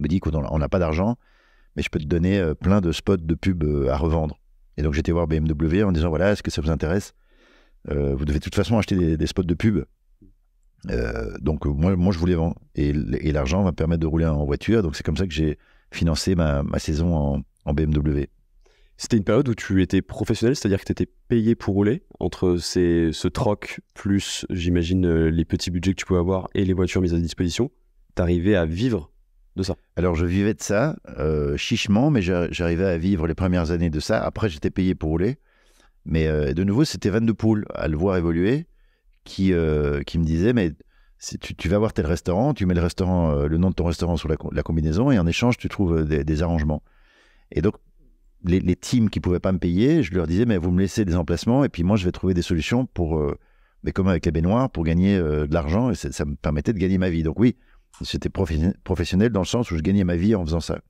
me dit qu'on on n'a pas d'argent, mais je peux te donner plein de spots de pub à revendre. Et donc j'étais voir BMW en disant voilà, est-ce que ça vous intéresse Vous devez de toute façon acheter des, spots de pub. donc moi, moi je voulais vendre et, l'argent va me permettre de rouler en voiture donc c'est comme ça que j'ai financé ma, saison en BMW c'était une période où tu étais professionnel, c'est-à-dire que tu étais payé pour rouler entre ce troc plus, j'imagine, euh, les petits budgets que tu pouvais avoir et les voitures mises à disposition. T'arrivais à vivre de ça Alors je vivais de ça, euh, chichement, mais j'arrivais à vivre les premières années de ça. Après, j'étais payé pour rouler. Mais euh, de nouveau, c'était Van de Poule à le voir évoluer, qui, qui me disait Mais si tu, vas voir tel restaurant, tu mets le, nom de ton restaurant sur la, combinaison et en échange, tu trouves des, des arrangements. Et donc, les, teams qui pouvaient pas me payer, je leur disais, mais vous me laissez des emplacements et puis moi, je vais trouver des solutions pour, mais euh, comme avec les baignoires, pour gagner euh, de l'argent et ça, me permettait de gagner ma vie. Donc oui, c'était professionnel dans le sens où je gagnais ma vie en faisant ça.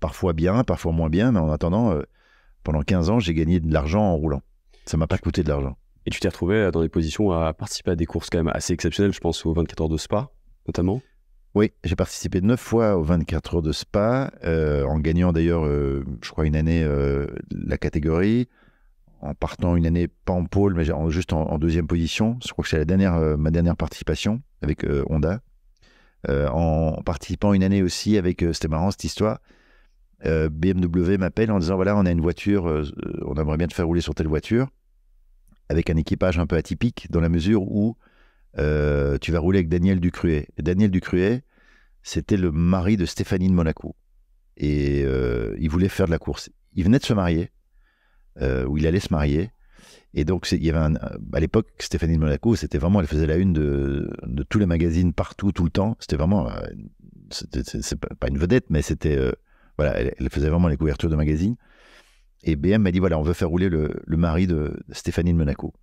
Parfois bien, parfois moins bien, mais en attendant, euh, pendant 15 ans, j'ai gagné de l'argent en roulant. Ça m'a pas coûté de l'argent. Et tu t'es retrouvé dans des positions à participer à des courses quand même assez exceptionnelles, je pense aux 24 heures de Spa notamment oui, j'ai participé neuf fois aux 24 heures de Spa, euh, en gagnant d'ailleurs, euh, je crois, une année euh, la catégorie, en partant une année pas en pôle, mais juste en, en, deuxième position. Je crois que c'est la dernière, ma dernière participation avec Honda. en participant une année aussi avec, c'était marrant cette histoire, BMW m'appelle en disant voilà, on a une voiture, on aimerait bien te faire rouler sur telle voiture, avec un équipage un peu atypique, dans la mesure où euh, tu vas rouler avec Daniel Ducruet. Daniel Ducruet, c'était le mari de Stéphanie de Monaco. Et euh, il voulait faire de la course. Il venait de se marier, euh, ou il allait se marier. Et donc, il y avait à l'époque, Stéphanie de Monaco, c'était vraiment, elle faisait la une de, tous les magazines, partout, tout le temps. C'était vraiment, c'est pas une vedette, mais c'était, voilà, elle, faisait vraiment les couvertures de magazines. Et BM m'a dit, voilà, on veut faire rouler le mari de Stéphanie de Monaco.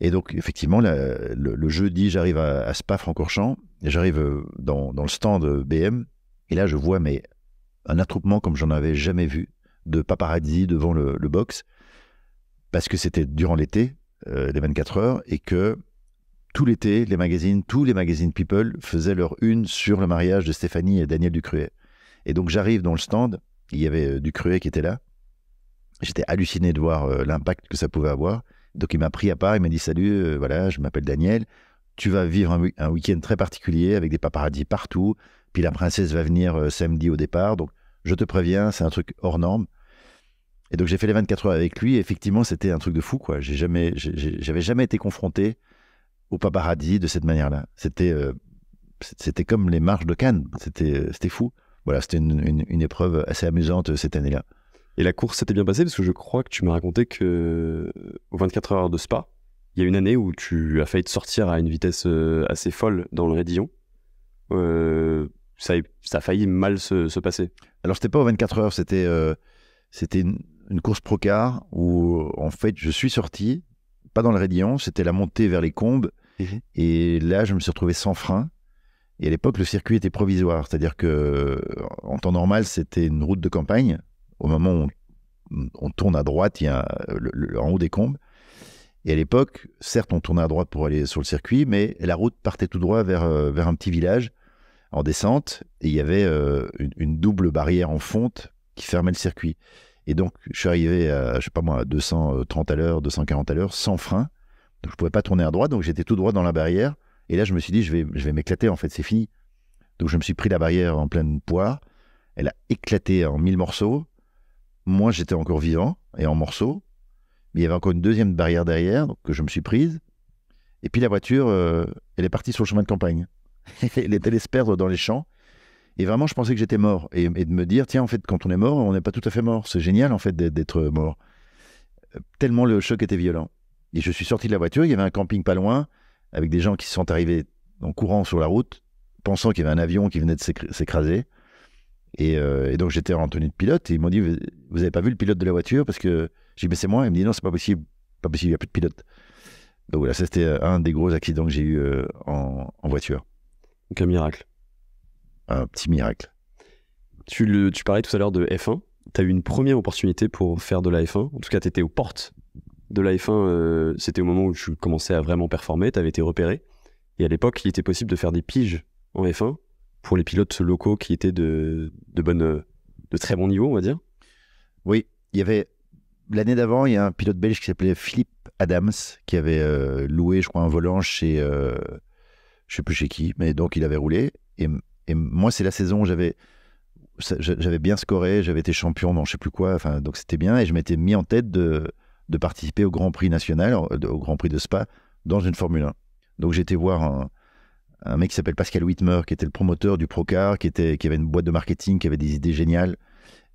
Et donc, effectivement, le, jeudi, j'arrive à, Spa-Francorchamps, j'arrive euh, dans, le stand euh, BM, et là, je vois mais, un attroupement comme j'en avais jamais vu, de paparazzi devant le, box, parce que c'était durant l'été, euh, les 24 heures, et que tout l'été, les magazines, tous les magazines People faisaient leur une sur le mariage de Stéphanie et Daniel Ducruet. Et donc, j'arrive dans le stand, il y avait Ducruet qui était là, j'étais halluciné de voir l'impact que ça pouvait avoir. Donc il m'a pris à part, il m'a dit salut, euh, voilà, je m'appelle Daniel, tu vas vivre un, week-end très particulier avec des paparazzis partout, puis la princesse va venir euh, samedi au départ, donc je te préviens, c'est un truc hors norme. Et donc j'ai fait les 24 heures avec lui, et effectivement c'était un truc de fou, quoi. J'ai jamais, j'avais jamais été confronté au paparazzi de cette manière-là. C'était, euh, c'était comme les marches de Cannes, c'était, c'était fou. Voilà, c'était une épreuve assez amusante cette année-là. Et la course s'était bien passée parce que je crois que tu m'as raconté que 24 euh, heures de Spa, il y a une année où tu as failli te sortir à une vitesse euh, assez folle dans le Rédillon. Euh, ça, a failli mal se, passer. Alors, c'était pas aux 24 heures, c'était une, course pro car où en fait je suis sorti, pas dans le Rédillon, c'était la montée vers les combes. Mhm. Et là, je me suis retrouvé sans frein. Et à l'époque, le circuit était provisoire, c'est-à-dire que en temps normal, c'était une route de campagne au moment où on, tourne à droite, il y a en haut des combes. Et à l'époque, certes, on tournait à droite pour aller sur le circuit, mais la route partait tout droit vers, euh, vers un petit village en descente. Et il y avait euh, une, double barrière en fonte qui fermait le circuit. Et donc, je suis arrivé à, je sais pas moi, à 230 à l'heure, 240 à l'heure, sans frein. Donc, je pouvais pas tourner à droite. Donc, j'étais tout droit dans la barrière. Et là, je me suis dit, je vais, je vais m'éclater. En fait, c'est fini. Donc, je me suis pris la barrière en pleine poire. Elle a éclaté en mille morceaux moi j'étais encore vivant et en morceaux, mais il y avait encore une deuxième barrière derrière que je me suis prise. Et puis la voiture, euh, elle est partie sur le chemin de campagne. *laughs* elle est allée se perdre dans les champs. Et vraiment, je pensais que j'étais mort. Et, et, de me dire, tiens, en fait, quand on est mort, on n'est pas tout à fait mort. C'est génial, en fait, d'être mort. Euh, tellement le choc était violent. Et je suis sorti de la voiture, il y avait un camping pas loin, avec des gens qui sont arrivés en courant sur la route, pensant qu'il y avait un avion qui venait de s'écraser. Euh, et, donc j'étais en tenue de pilote et ils m'ont dit, vous n'avez pas vu le pilote de la voiture parce que j'ai baissé mais c'est moi. Ils me dit, non, c'est pas possible, pas possible, il n'y a plus de pilote. Donc voilà, c'était euh, un des gros accidents que j'ai eu euh, en, voiture. Donc un miracle. Un petit miracle. Tu, le, tu parlais tout à l'heure de F1. Tu as eu une première opportunité pour faire de la F1. En tout cas, tu étais aux portes de la F1. c'était au moment où je commençais à vraiment performer. Tu avais été repéré. Et à l'époque, il était possible de faire des piges en F1 pour les pilotes locaux qui étaient de, de, bonne, de très bon niveau, on va dire Oui, il y avait l'année d'avant, il y a un pilote belge qui s'appelait Philippe Adams qui avait euh, loué, je crois, un volant chez, euh, je sais plus chez qui, mais donc il avait roulé. Et, moi, c'est la saison où j'avais j'avais bien scoré, j'avais été champion dans je sais plus quoi, enfin donc c'était bien et je m'étais mis en tête de, de participer au Grand Prix national, euh, au Grand Prix de Spa dans une Formule 1. Donc j'étais voir un, un mec qui s'appelle Pascal Whitmer, qui était le promoteur du Procar, qui, était, qui avait une boîte de marketing, qui avait des idées géniales,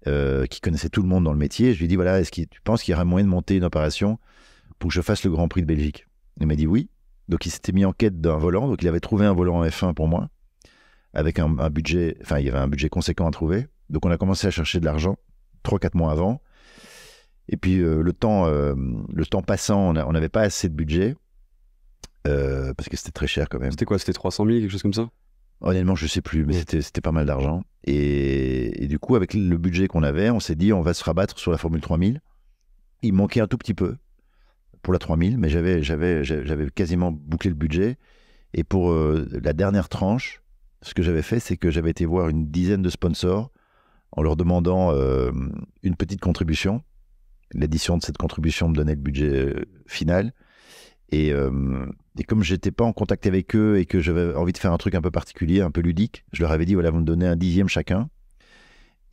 euh, qui connaissait tout le monde dans le métier. Je lui ai dit, voilà, est-ce que tu penses qu'il y aurait moyen de monter une opération pour que je fasse le Grand Prix de Belgique Il m'a dit oui. Donc il s'était mis en quête d'un volant, donc il avait trouvé un volant en F1 pour moi, avec un, budget, enfin il y avait un budget conséquent à trouver. Donc on a commencé à chercher de l'argent 3-4 mois avant. Et puis euh, le, temps, euh, le temps passant, on n'avait pas assez de budget. Euh, parce que c'était très cher quand même. C'était quoi C'était 300 000, quelque chose comme ça Honnêtement, je sais plus, mais mm. c'était pas mal d'argent. Et, du coup, avec le budget qu'on avait, on s'est dit on va se rabattre sur la Formule 3000. Il manquait un tout petit peu pour la 3000, mais j'avais j'avais quasiment bouclé le budget. Et pour euh, la dernière tranche, ce que j'avais fait, c'est que j'avais été voir une dizaine de sponsors en leur demandant euh, une petite contribution. L'addition de cette contribution me donnait le budget final. Et, et comme j'étais pas en contact avec eux et que j'avais envie de faire un truc un peu particulier, un peu ludique, je leur avais dit voilà, vous me donnez un dixième chacun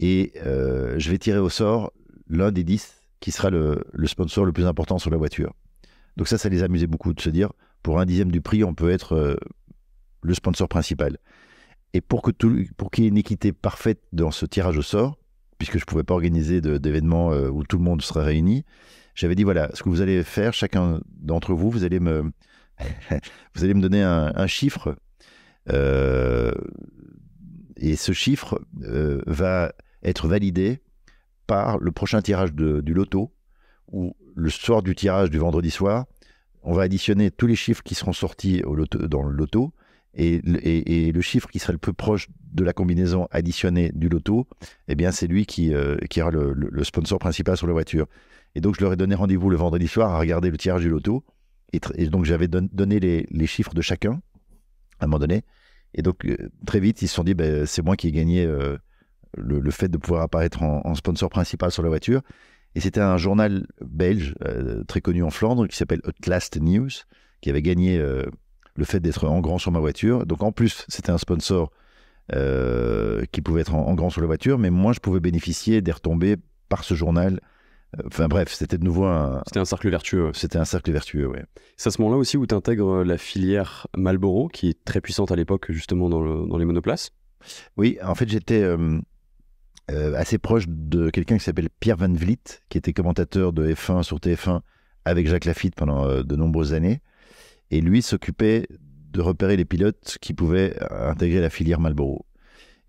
et euh, je vais tirer au sort l'un des dix qui sera le, sponsor le plus important sur la voiture. Donc ça, ça les amusait beaucoup de se dire pour un dixième du prix, on peut être euh, le sponsor principal. Et pour que pour qu'il y ait une équité parfaite dans ce tirage au sort, puisque je pouvais pas organiser d'événements euh, où tout le monde serait réuni, j'avais dit voilà, ce que vous allez faire, chacun d'entre vous, vous allez me *laughs* Vous allez me donner un, chiffre. Euh, et ce chiffre euh, va être validé par le prochain tirage du loto, ou le soir du tirage du vendredi soir, on va additionner tous les chiffres qui seront sortis au loto, dans le loto, et, le chiffre qui serait le plus proche de la combinaison additionnée du loto, eh bien c'est lui qui, euh, aura le, le, sponsor principal sur la voiture. Et donc je leur ai donné rendez-vous le vendredi soir à regarder le tirage du loto. Et, donc, j'avais donné les, chiffres de chacun à un moment donné. Et donc, euh, très vite, ils se sont dit, ben, c'est moi qui ai gagné euh, le, fait de pouvoir apparaître en, sponsor principal sur la voiture. Et c'était un journal belge euh, très connu en Flandre qui s'appelle Outlast News, qui avait gagné le fait d'être en grand sur ma voiture. Donc, en plus, c'était un sponsor qui pouvait être en, en, grand sur la voiture, mais moi, je pouvais bénéficier des retombées par ce journal Enfin bref, c'était de nouveau un. C'était un cercle vertueux. C'était un cercle vertueux, oui. C'est à ce moment-là aussi où tu intègres euh, la filière Malboro, qui est très puissante à l'époque, justement, dans, les monoplaces. Oui, en fait, j'étais euh, euh, assez proche de quelqu'un qui s'appelle Pierre Van Vliet, qui était commentateur de F1 sur TF1 avec Jacques Lafitte pendant de nombreuses années. Et lui s'occupait de repérer les pilotes qui pouvaient intégrer la filière Malboro.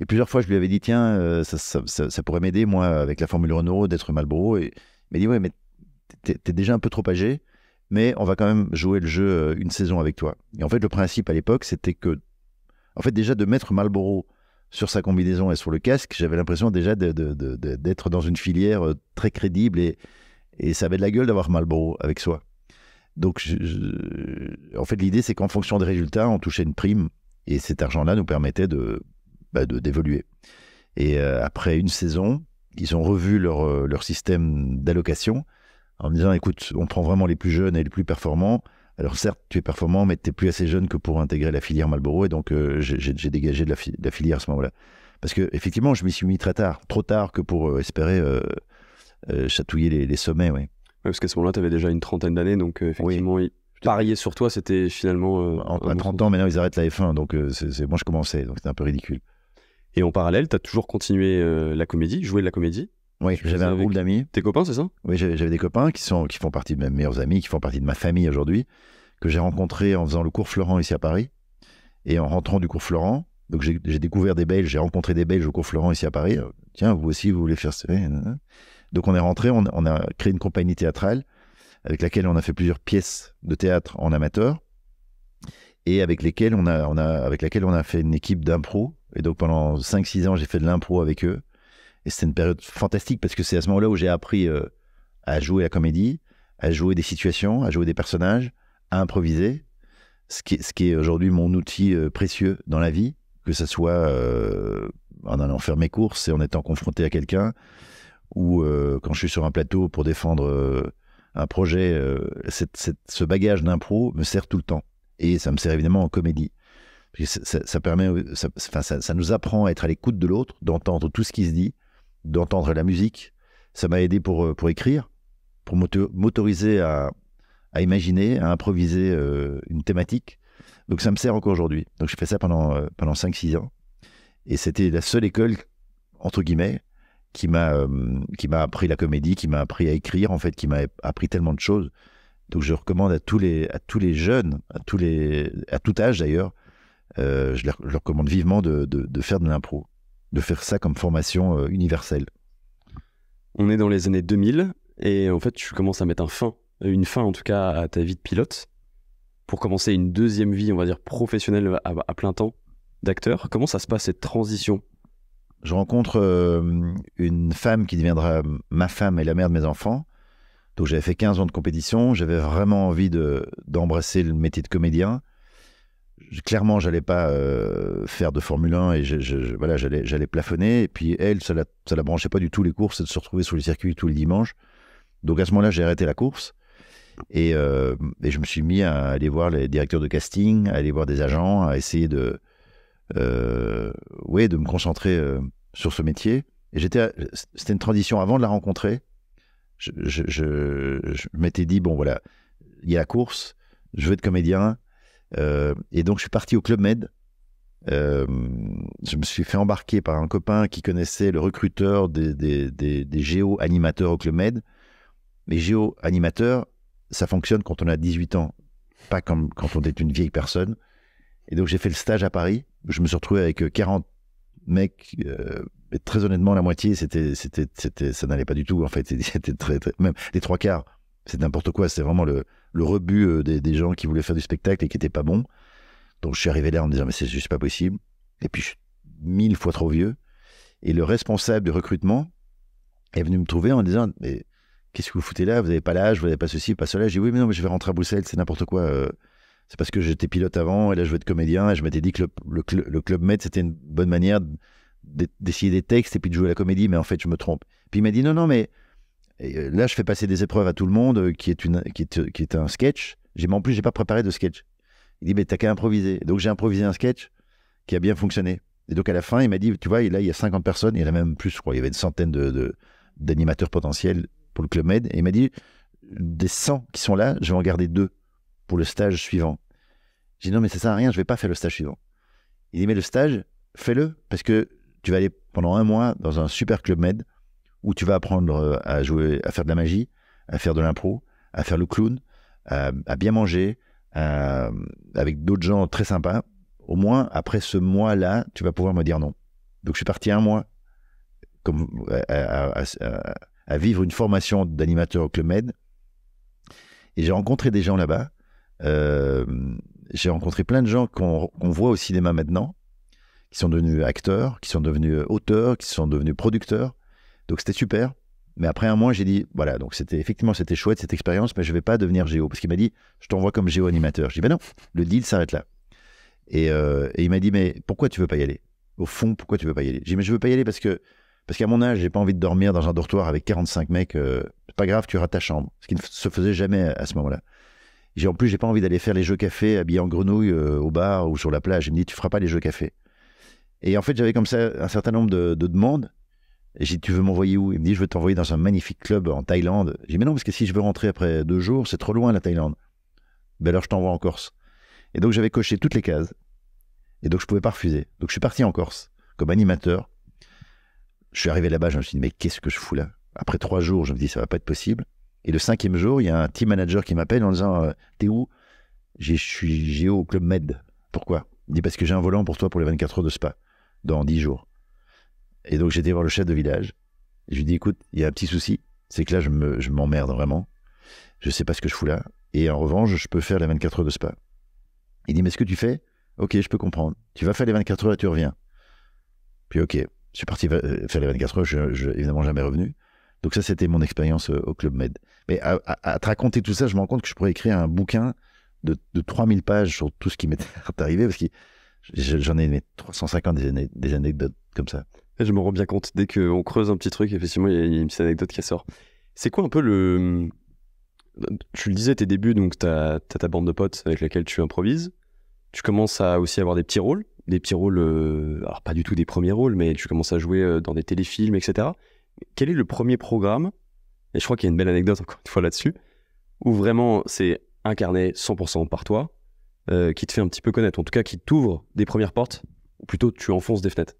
Et plusieurs fois, je lui avais dit, tiens, ça, pourrait m'aider, moi, avec la Formule Renault, d'être Malboro. Et mais il dit, ouais, mais t'es déjà un peu trop âgé, mais on va quand même jouer le jeu euh, une saison avec toi. Et en fait, le principe à l'époque, c'était que, en fait, déjà de mettre Marlboro sur sa combinaison et sur le casque, j'avais l'impression déjà d'être dans une filière euh, très crédible et, et ça avait de la gueule d'avoir Marlboro avec soi. Donc, en fait, l'idée, c'est qu'en fonction des résultats, on touchait une prime et cet argent-là nous permettait de bah, d'évoluer. Et euh, après une saison, ils ont revu leur, euh, leur système d'allocation en me disant écoute, on prend vraiment les plus jeunes et les plus performants. Alors certes, tu es performant, mais tu n'es plus assez jeune que pour intégrer la filière Marlboro, et donc euh, j'ai dégagé de la, filière à ce moment-là. Parce que effectivement, je m'y suis mis très tard, trop tard que pour euh, espérer chatouiller les, sommets. oui parce qu'à ce moment-là, tu avais déjà une trentaine d'années, donc effectivement, parier sur toi, c'était finalement... à 30 ans, maintenant, ils arrêtent la F1, donc c'est moi, je commençais, donc c'était un peu ridicule. Et en parallèle, tu as toujours continué euh, la comédie, joué de la comédie. Oui, j'avais un groupe d'amis. Tes copains, c'est ça Oui, j'avais des copains qui, sont, qui font partie de mes meilleurs amis, qui font partie de ma famille aujourd'hui, que j'ai rencontrés en faisant le cours Florent ici à Paris. Et en rentrant du cours Florent, donc j'ai découvert des Belges, j'ai rencontré des Belges au cours Florent ici à Paris. Euh, tiens, vous aussi, vous voulez faire ça Donc on est rentré, on, a créé une compagnie théâtrale avec laquelle on a fait plusieurs pièces de théâtre en amateur et avec lesquelles on a, on a avec laquelle on a fait une équipe d'impro et donc pendant 5-6 ans, j'ai fait de l'impro avec eux. Et c'était une période fantastique parce que c'est à ce moment-là où j'ai appris euh, à jouer à comédie, à jouer des situations, à jouer des personnages, à improviser, ce qui, ce qui est aujourd'hui mon outil euh, précieux dans la vie, que ce soit euh, en allant faire mes courses et en étant confronté à quelqu'un, ou quand je suis sur un plateau pour défendre un projet, ce bagage d'impro me sert tout le temps. Et ça me sert évidemment en comédie ça, permet, ça, ça, nous apprend à être à l'écoute de l'autre, d'entendre tout ce qui se dit, d'entendre la musique. Ça m'a aidé pour, euh, pour écrire, pour m'autoriser à, imaginer, à improviser euh, une thématique. Donc ça me sert encore aujourd'hui. Donc j'ai fait ça pendant, euh, pendant 5-6 ans. Et c'était la seule école, entre guillemets, qui m'a qui m'a appris la comédie, qui m'a appris à écrire, en fait, qui m'a appris tellement de choses. Donc je recommande à tous les, à tous les jeunes, à, tous les, à tout âge d'ailleurs, euh, je, leur, recommande vivement de, faire de l'impro, de faire ça comme formation euh, universelle. On est dans les années 2000 et en fait, tu commences à mettre un fin, euh, une fin en tout cas à ta vie de pilote pour commencer une deuxième vie, on va dire professionnelle à, plein temps d'acteur. Comment ça se passe cette transition Je rencontre une femme qui deviendra ma femme et la mère de mes enfants. Donc j'avais fait 15 ans de compétition, j'avais vraiment envie d'embrasser le métier de comédien clairement, j'allais pas euh, faire de Formule 1 et je, je, voilà, j'allais, j'allais plafonner. Et puis elle, ça la, ça la branchait pas du tout les courses, c'est de se retrouver sur les circuits tous les dimanches. Donc à ce moment-là, j'ai arrêté la course et, euh, et, je me suis mis à aller voir les directeurs de casting, à aller voir des agents, à essayer de, euh, ouais, de me concentrer euh, sur ce métier. Et j'étais, c'était une transition avant de la rencontrer. Je, je m'étais dit bon voilà, il y a la course, je veux être comédien euh, et donc, je suis parti au Club Med. Euh, je me suis fait embarquer par un copain qui connaissait le recruteur des, géo-animateurs au Club Med. Mais géo animateurs ça fonctionne quand on a 18 ans, pas comme quand on est une vieille personne. Et donc j'ai fait le stage à Paris. Je me suis retrouvé avec 40 euh, mecs. très honnêtement, la moitié, c'était, c'était, c'était, ça n'allait pas du tout. En fait, *laughs* c'était très, très, même les trois quarts c'est n'importe quoi. C'est vraiment le, rebut euh, des, gens qui voulaient faire du spectacle et qui n'étaient pas bons. Donc je suis arrivé là en me disant, mais c'est juste pas possible. Et puis je suis mille fois trop vieux. Et le responsable du recrutement est venu me trouver en me disant, mais qu'est-ce que vous foutez là Vous n'avez pas l'âge, vous n'avez pas ceci, pas cela. J'ai dit, oui, mais non, mais je vais rentrer à Bruxelles, c'est n'importe quoi. Euh. c'est parce que j'étais pilote avant et là je veux être comédien et je m'étais dit que le, Club Med c'était une bonne manière d'essayer des textes et puis de jouer la comédie, mais en fait je me trompe. Puis il m'a dit non, non, mais euh, là, je fais passer des épreuves à tout le monde, euh, qui est, un sketch. J'ai, en plus, j'ai pas préparé de sketch. Il dit, mais t'as qu'à improviser. donc, j'ai improvisé un sketch qui a bien fonctionné. Et donc, à la fin, il m'a dit, tu vois, là, il y a 50 personnes, il y en a même plus, je crois. Il y avait une centaine de, d'animateurs potentiels pour le Club Med. Et il m'a dit, des 100 qui sont là, je vais en garder deux pour le stage suivant. J'ai dit, non, mais ça sert à rien, je vais pas faire le stage suivant. Il dit, mais le stage, fais-le, parce que tu vas aller pendant un mois dans un super Club Med où tu vas apprendre euh, à jouer, à faire de la magie, à faire de l'impro, à faire le clown, à, bien manger, avec d'autres gens très sympas. Au moins, après ce mois-là, tu vas pouvoir me dire non. Donc, je suis parti un mois comme, à, vivre une formation d'animateur au Club Med. Et j'ai rencontré des gens là-bas. Euh, j'ai rencontré plein de gens qu'on voit au cinéma maintenant, qui sont devenus acteurs, qui sont devenus auteurs, qui sont devenus producteurs, donc c'était super. Mais après un mois, j'ai dit, voilà, donc c'était effectivement, c'était chouette cette expérience, mais je vais pas devenir géo. Parce qu'il m'a dit, je t'envoie comme géo-animateur. j'ai dit ben non, le deal s'arrête là. Euh, et, il m'a dit, mais pourquoi tu veux pas y aller Au fond, pourquoi tu veux pas y aller J'ai dit, mais je veux pas y aller parce que parce qu'à mon âge, j'ai pas envie de dormir dans un dortoir avec 45 mecs. Euh, c'est pas grave, tu auras ta chambre. Ce qui ne se faisait jamais à, ce moment-là. J'ai en plus, j'ai pas envie d'aller faire les jeux café habillé en grenouille euh, au bar ou sur la plage. Il me dit, tu feras pas les jeux café. Et en fait, j'avais comme ça un certain nombre de, de demandes j'ai dit, tu veux m'envoyer où Il me dit, je veux t'envoyer dans un magnifique club en Thaïlande. J'ai dit, mais non, parce que si je veux rentrer après deux jours, c'est trop loin la Thaïlande. Ben alors, je t'envoie en Corse. Et donc, j'avais coché toutes les cases. Et donc, je pouvais pas refuser. Donc, je suis parti en Corse comme animateur. Je suis arrivé là-bas, je me suis dit, mais qu'est-ce que je fous là Après trois jours, je me dis, ça va pas être possible. Et le cinquième jour, il y a un team manager qui m'appelle en disant, euh, t'es où Je suis géo au Club Med. Pourquoi Il dit, parce que j'ai un volant pour toi pour les 24 heures de spa, dans 10 jours. Et donc j'étais voir le chef de village. je lui dis écoute, il y a un petit souci, c'est que là je m'emmerde me, je vraiment. Je sais pas ce que je fous là. Et en revanche, je peux faire les 24 heures de spa. Il dit mais ce que tu fais, ok, je peux comprendre. Tu vas faire les 24 heures et tu reviens. Puis ok, je suis parti euh, faire les 24 heures, je, je évidemment jamais revenu. Donc ça, c'était mon expérience euh, au Club Med. Mais à, te raconter tout ça, je me rends compte que je pourrais écrire un bouquin de, 3000 pages sur tout ce qui m'est *laughs* arrivé, parce que j'en ai 350 des, anecdotes comme ça je me rends bien compte, dès qu'on creuse un petit truc, effectivement, il y, a, une petite anecdote qui sort. C'est quoi un peu le. Tu le disais, tes débuts, donc tu ta bande de potes avec laquelle tu improvises. Tu commences à aussi avoir des petits rôles, des petits rôles, euh, alors pas du tout des premiers rôles, mais tu commences à jouer euh, dans des téléfilms, etc. Quel est le premier programme Et je crois qu'il y a une belle anecdote encore une fois là-dessus, où vraiment c'est incarné 100% par toi, euh, qui te fait un petit peu connaître, en tout cas qui t'ouvre des premières portes, ou plutôt tu enfonces des fenêtres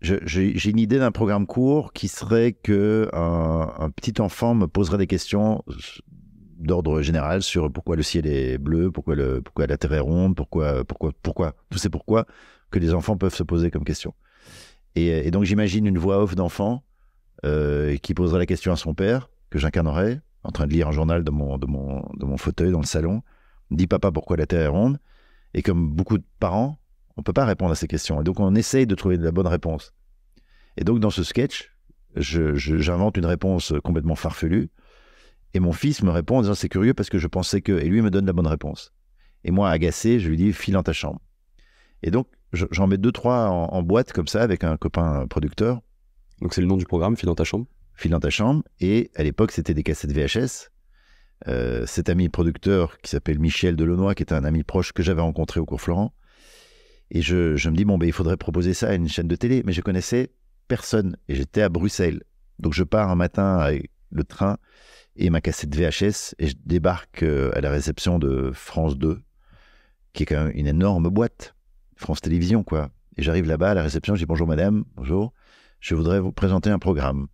j'ai une idée d'un programme court qui serait que un, petit enfant me poserait des questions d'ordre général sur pourquoi le ciel est bleu, pourquoi, le, pourquoi la Terre est ronde, pourquoi, pourquoi, pourquoi, tous ces pourquoi que les enfants peuvent se poser comme question. Et, donc j'imagine une voix off d'enfant euh, qui poserait la question à son père, que j'incarnerais, en train de lire un journal de mon, de mon, de mon fauteuil dans le salon, dit papa pourquoi la Terre est ronde. Et comme beaucoup de parents, on ne peut pas répondre à ces questions. Et donc, on essaye de trouver de la bonne réponse. Et donc, dans ce sketch, j'invente une réponse complètement farfelue. Et mon fils me répond en disant C'est curieux parce que je pensais que. Et lui me donne la bonne réponse. Et moi, agacé, je lui dis File dans ta chambre. Et donc, j'en mets deux, trois en, boîte comme ça avec un copain producteur. Donc, c'est le nom du programme File dans ta chambre File dans ta chambre. Et à l'époque, c'était des cassettes VHS. Euh, cet ami producteur qui s'appelle Michel Delonoy, qui était un ami proche que j'avais rencontré au cours Florent, et je, me dis, bon, ben, il faudrait proposer ça à une chaîne de télé. Mais je connaissais personne et j'étais à Bruxelles. Donc je pars un matin avec le train et ma cassette VHS et je débarque euh, à la réception de France 2, qui est quand même une énorme boîte, France Télévision quoi. Et j'arrive là-bas à la réception, je dis bonjour madame, bonjour, je voudrais vous présenter un programme.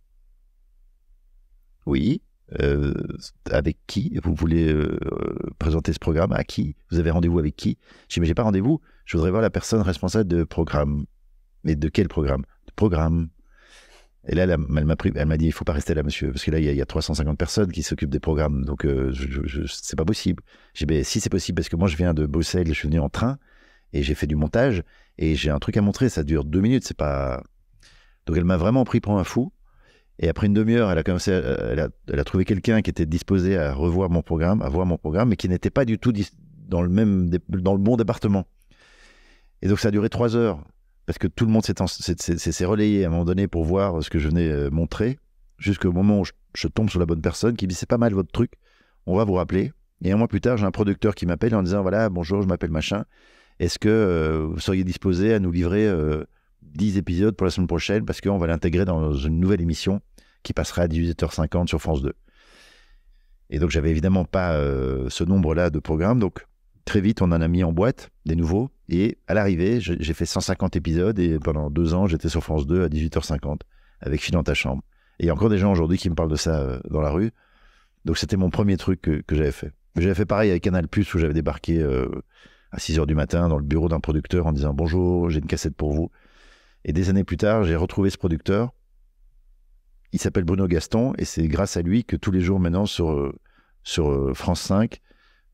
Oui, euh, avec qui vous voulez euh, euh, présenter ce programme À qui Vous avez rendez-vous avec qui Je dis, mais j'ai pas rendez-vous. Je voudrais voir la personne responsable de programme. Mais de quel programme De programme. Et là, elle, m'a pris, elle m'a dit, il faut pas rester là, monsieur, parce que là, il y a, 350 personnes qui s'occupent des programmes, donc je, c'est pas possible. J'ai dit, ben, si c'est possible, parce que moi, je viens de Bruxelles, je suis venu en train et j'ai fait du montage et j'ai un truc à montrer. Ça dure deux minutes, c'est pas. Donc elle m'a vraiment pris pour un fou. Et après une demi-heure, elle a commencé, elle, a, trouvé quelqu'un qui était disposé à revoir mon programme, à voir mon programme, mais qui n'était pas du tout dans le même, dans le bon département. Et donc ça a duré trois heures parce que tout le monde s'est relayé à un moment donné pour voir ce que je venais euh, montrer, jusqu'au moment où je, tombe sur la bonne personne qui me dit c'est pas mal votre truc, on va vous rappeler. Et un mois plus tard, j'ai un producteur qui m'appelle en disant voilà bonjour, je m'appelle machin, est-ce que euh, vous seriez disposé à nous livrer euh, 10 épisodes pour la semaine prochaine parce qu'on va l'intégrer dans une nouvelle émission qui passera à 18h50 sur France 2. Et donc, j'avais évidemment pas euh, ce nombre-là de programmes. Donc, très vite, on en a mis en boîte des nouveaux. Et à l'arrivée, j'ai fait 150 épisodes et pendant deux ans, j'étais sur France 2 à 18h50 avec Phil dans ta chambre. Et il y a encore des gens aujourd'hui qui me parlent de ça euh, dans la rue. Donc, c'était mon premier truc que, j'avais fait. J'avais fait pareil avec Canal Plus où j'avais débarqué euh, à 6 h du matin dans le bureau d'un producteur en disant bonjour, j'ai une cassette pour vous. Et des années plus tard, j'ai retrouvé ce producteur. Il s'appelle Bruno Gaston et c'est grâce à lui que tous les jours maintenant sur, sur euh, France 5,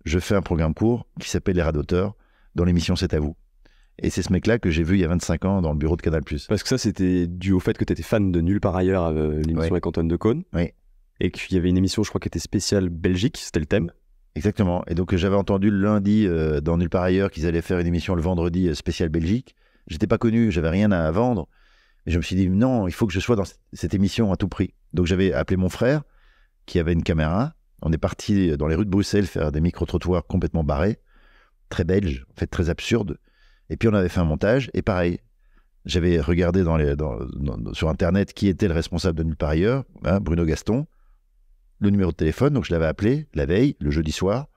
je fais un programme court qui s'appelle Les Rats d'auteur, dont l'émission C'est à vous. Et c'est ce mec-là que j'ai vu il y a 25 ans dans le bureau de Canal. Parce que ça, c'était dû au fait que tu étais fan de Nul par ailleurs, euh, l'émission avec Antoine de Cône. Oui. Et qu'il y avait une émission, je crois, qui était spéciale Belgique, c'était le thème. Exactement. Et donc, j'avais entendu lundi euh, dans Nulle par ailleurs qu'ils allaient faire une émission le vendredi spéciale Belgique. J'étais pas connu, j'avais rien à vendre. Et je me suis dit, non, il faut que je sois dans cette émission à tout prix. Donc j'avais appelé mon frère, qui avait une caméra. On est parti dans les rues de Bruxelles faire des micro-trottoirs complètement barrés, très belges, en fait très absurdes. Et puis on avait fait un montage, et pareil. J'avais regardé sur Internet qui était le responsable de Nulle part ailleurs, hein, Bruno Gaston, le numéro de téléphone, donc je l'avais appelé la veille, le jeudi soir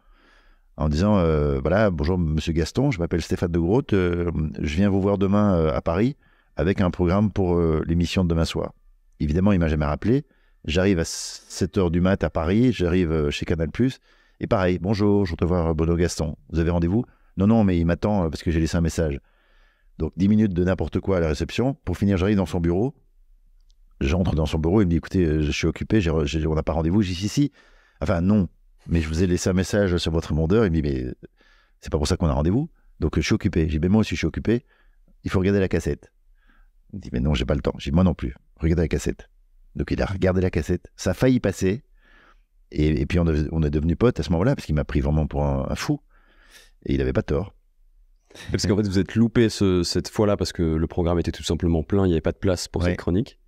en disant euh, voilà, bonjour monsieur Gaston, je m'appelle Stéphane de Groot, euh, je viens vous voir demain euh, à Paris avec un programme pour l'émission de demain soir. Évidemment, il m'a jamais rappelé. J'arrive à 7h du mat à Paris, j'arrive chez Canal+, et pareil, bonjour, je veux te voir Bono Gaston. Vous avez rendez-vous Non, non, mais il m'attend parce que j'ai laissé un message. Donc 10 minutes de n'importe quoi à la réception. Pour finir, j'arrive dans son bureau. J'entre dans son bureau, il me dit écoutez, je suis occupé, j on n'a pas rendez-vous. J'ai si, si. Enfin, non, mais je vous ai laissé un message sur votre mondeur, Il me dit, mais c'est pas pour ça qu'on a rendez-vous. Donc je suis occupé. J'ai dit, mais moi aussi je suis occupé. Il faut regarder la cassette. Il me dit, mais non, j'ai pas le temps. J'ai dit, moi non plus. Regardez la cassette. Donc il a regardé la cassette. Ça a failli passer. Et, et puis on, on, est devenu potes à ce moment-là, parce qu'il m'a pris vraiment pour un, fou. Et il n'avait pas tort. Parce qu'en fait, vous êtes loupé cette fois-là parce que le programme était tout simplement plein, il n'y avait pas de place pour cette chronique.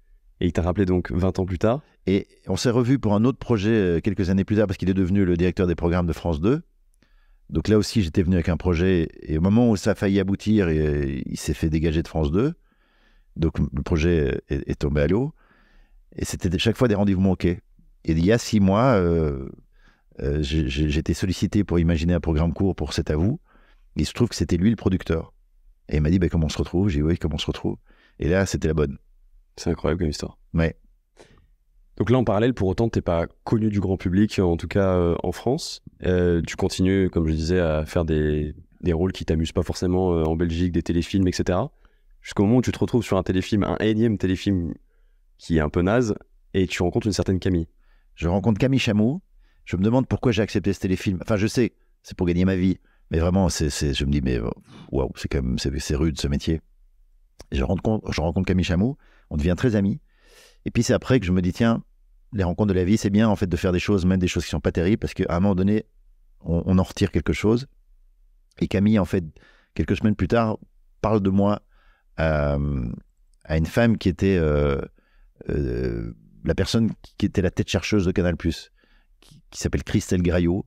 Et il t'a rappelé donc 20 ans plus tard. Et on s'est revu pour un autre projet euh, quelques années plus tard parce qu'il est devenu le directeur des programmes de France 2. Donc là aussi, j'étais venu avec un projet et au moment où ça a failli aboutir, euh, il s'est fait dégager de France 2. Donc le projet euh, est, tombé à l'eau. Et c'était chaque fois des rendez-vous manqués. Et il y a six mois, j'étais sollicité pour imaginer un programme court pour C'est à vous. Il se trouve que c'était lui le producteur. Et il m'a dit bah, comment on se retrouve J'ai dit oui, comment on se retrouve Et là, c'était la bonne. C'est incroyable comme histoire. Ouais. Donc là, en parallèle, pour autant, tu n'es pas connu du grand public, euh, en tout cas euh, en France. Euh, tu continues, comme je disais, à faire des, des rôles qui t'amusent pas forcément en Belgique, des téléfilms, etc. Jusqu'au moment où tu te retrouves sur un téléfilm, un énième téléfilm qui est un peu naze, et tu rencontres une certaine Camille. Je rencontre Camille Chamou. Je me demande pourquoi j'ai accepté ce téléfilm. Enfin, je sais, c'est pour gagner ma vie. Mais vraiment, c'est, je me dis, mais waouh, c'est quand même c'est, rude ce métier. je rencontre, je rencontre Camille Chamou. On devient très amis. Et puis c'est après que je me dis, tiens, les rencontres de la vie, c'est bien en fait de faire des choses, même des choses qui sont pas terribles, parce qu'à un moment donné, on, en retire quelque chose. Et Camille, en fait, quelques semaines plus tard, parle de moi euh, à une femme qui était euh, euh, la personne qui était la tête chercheuse de Canal+, qui, qui s'appelle Christelle Graillot,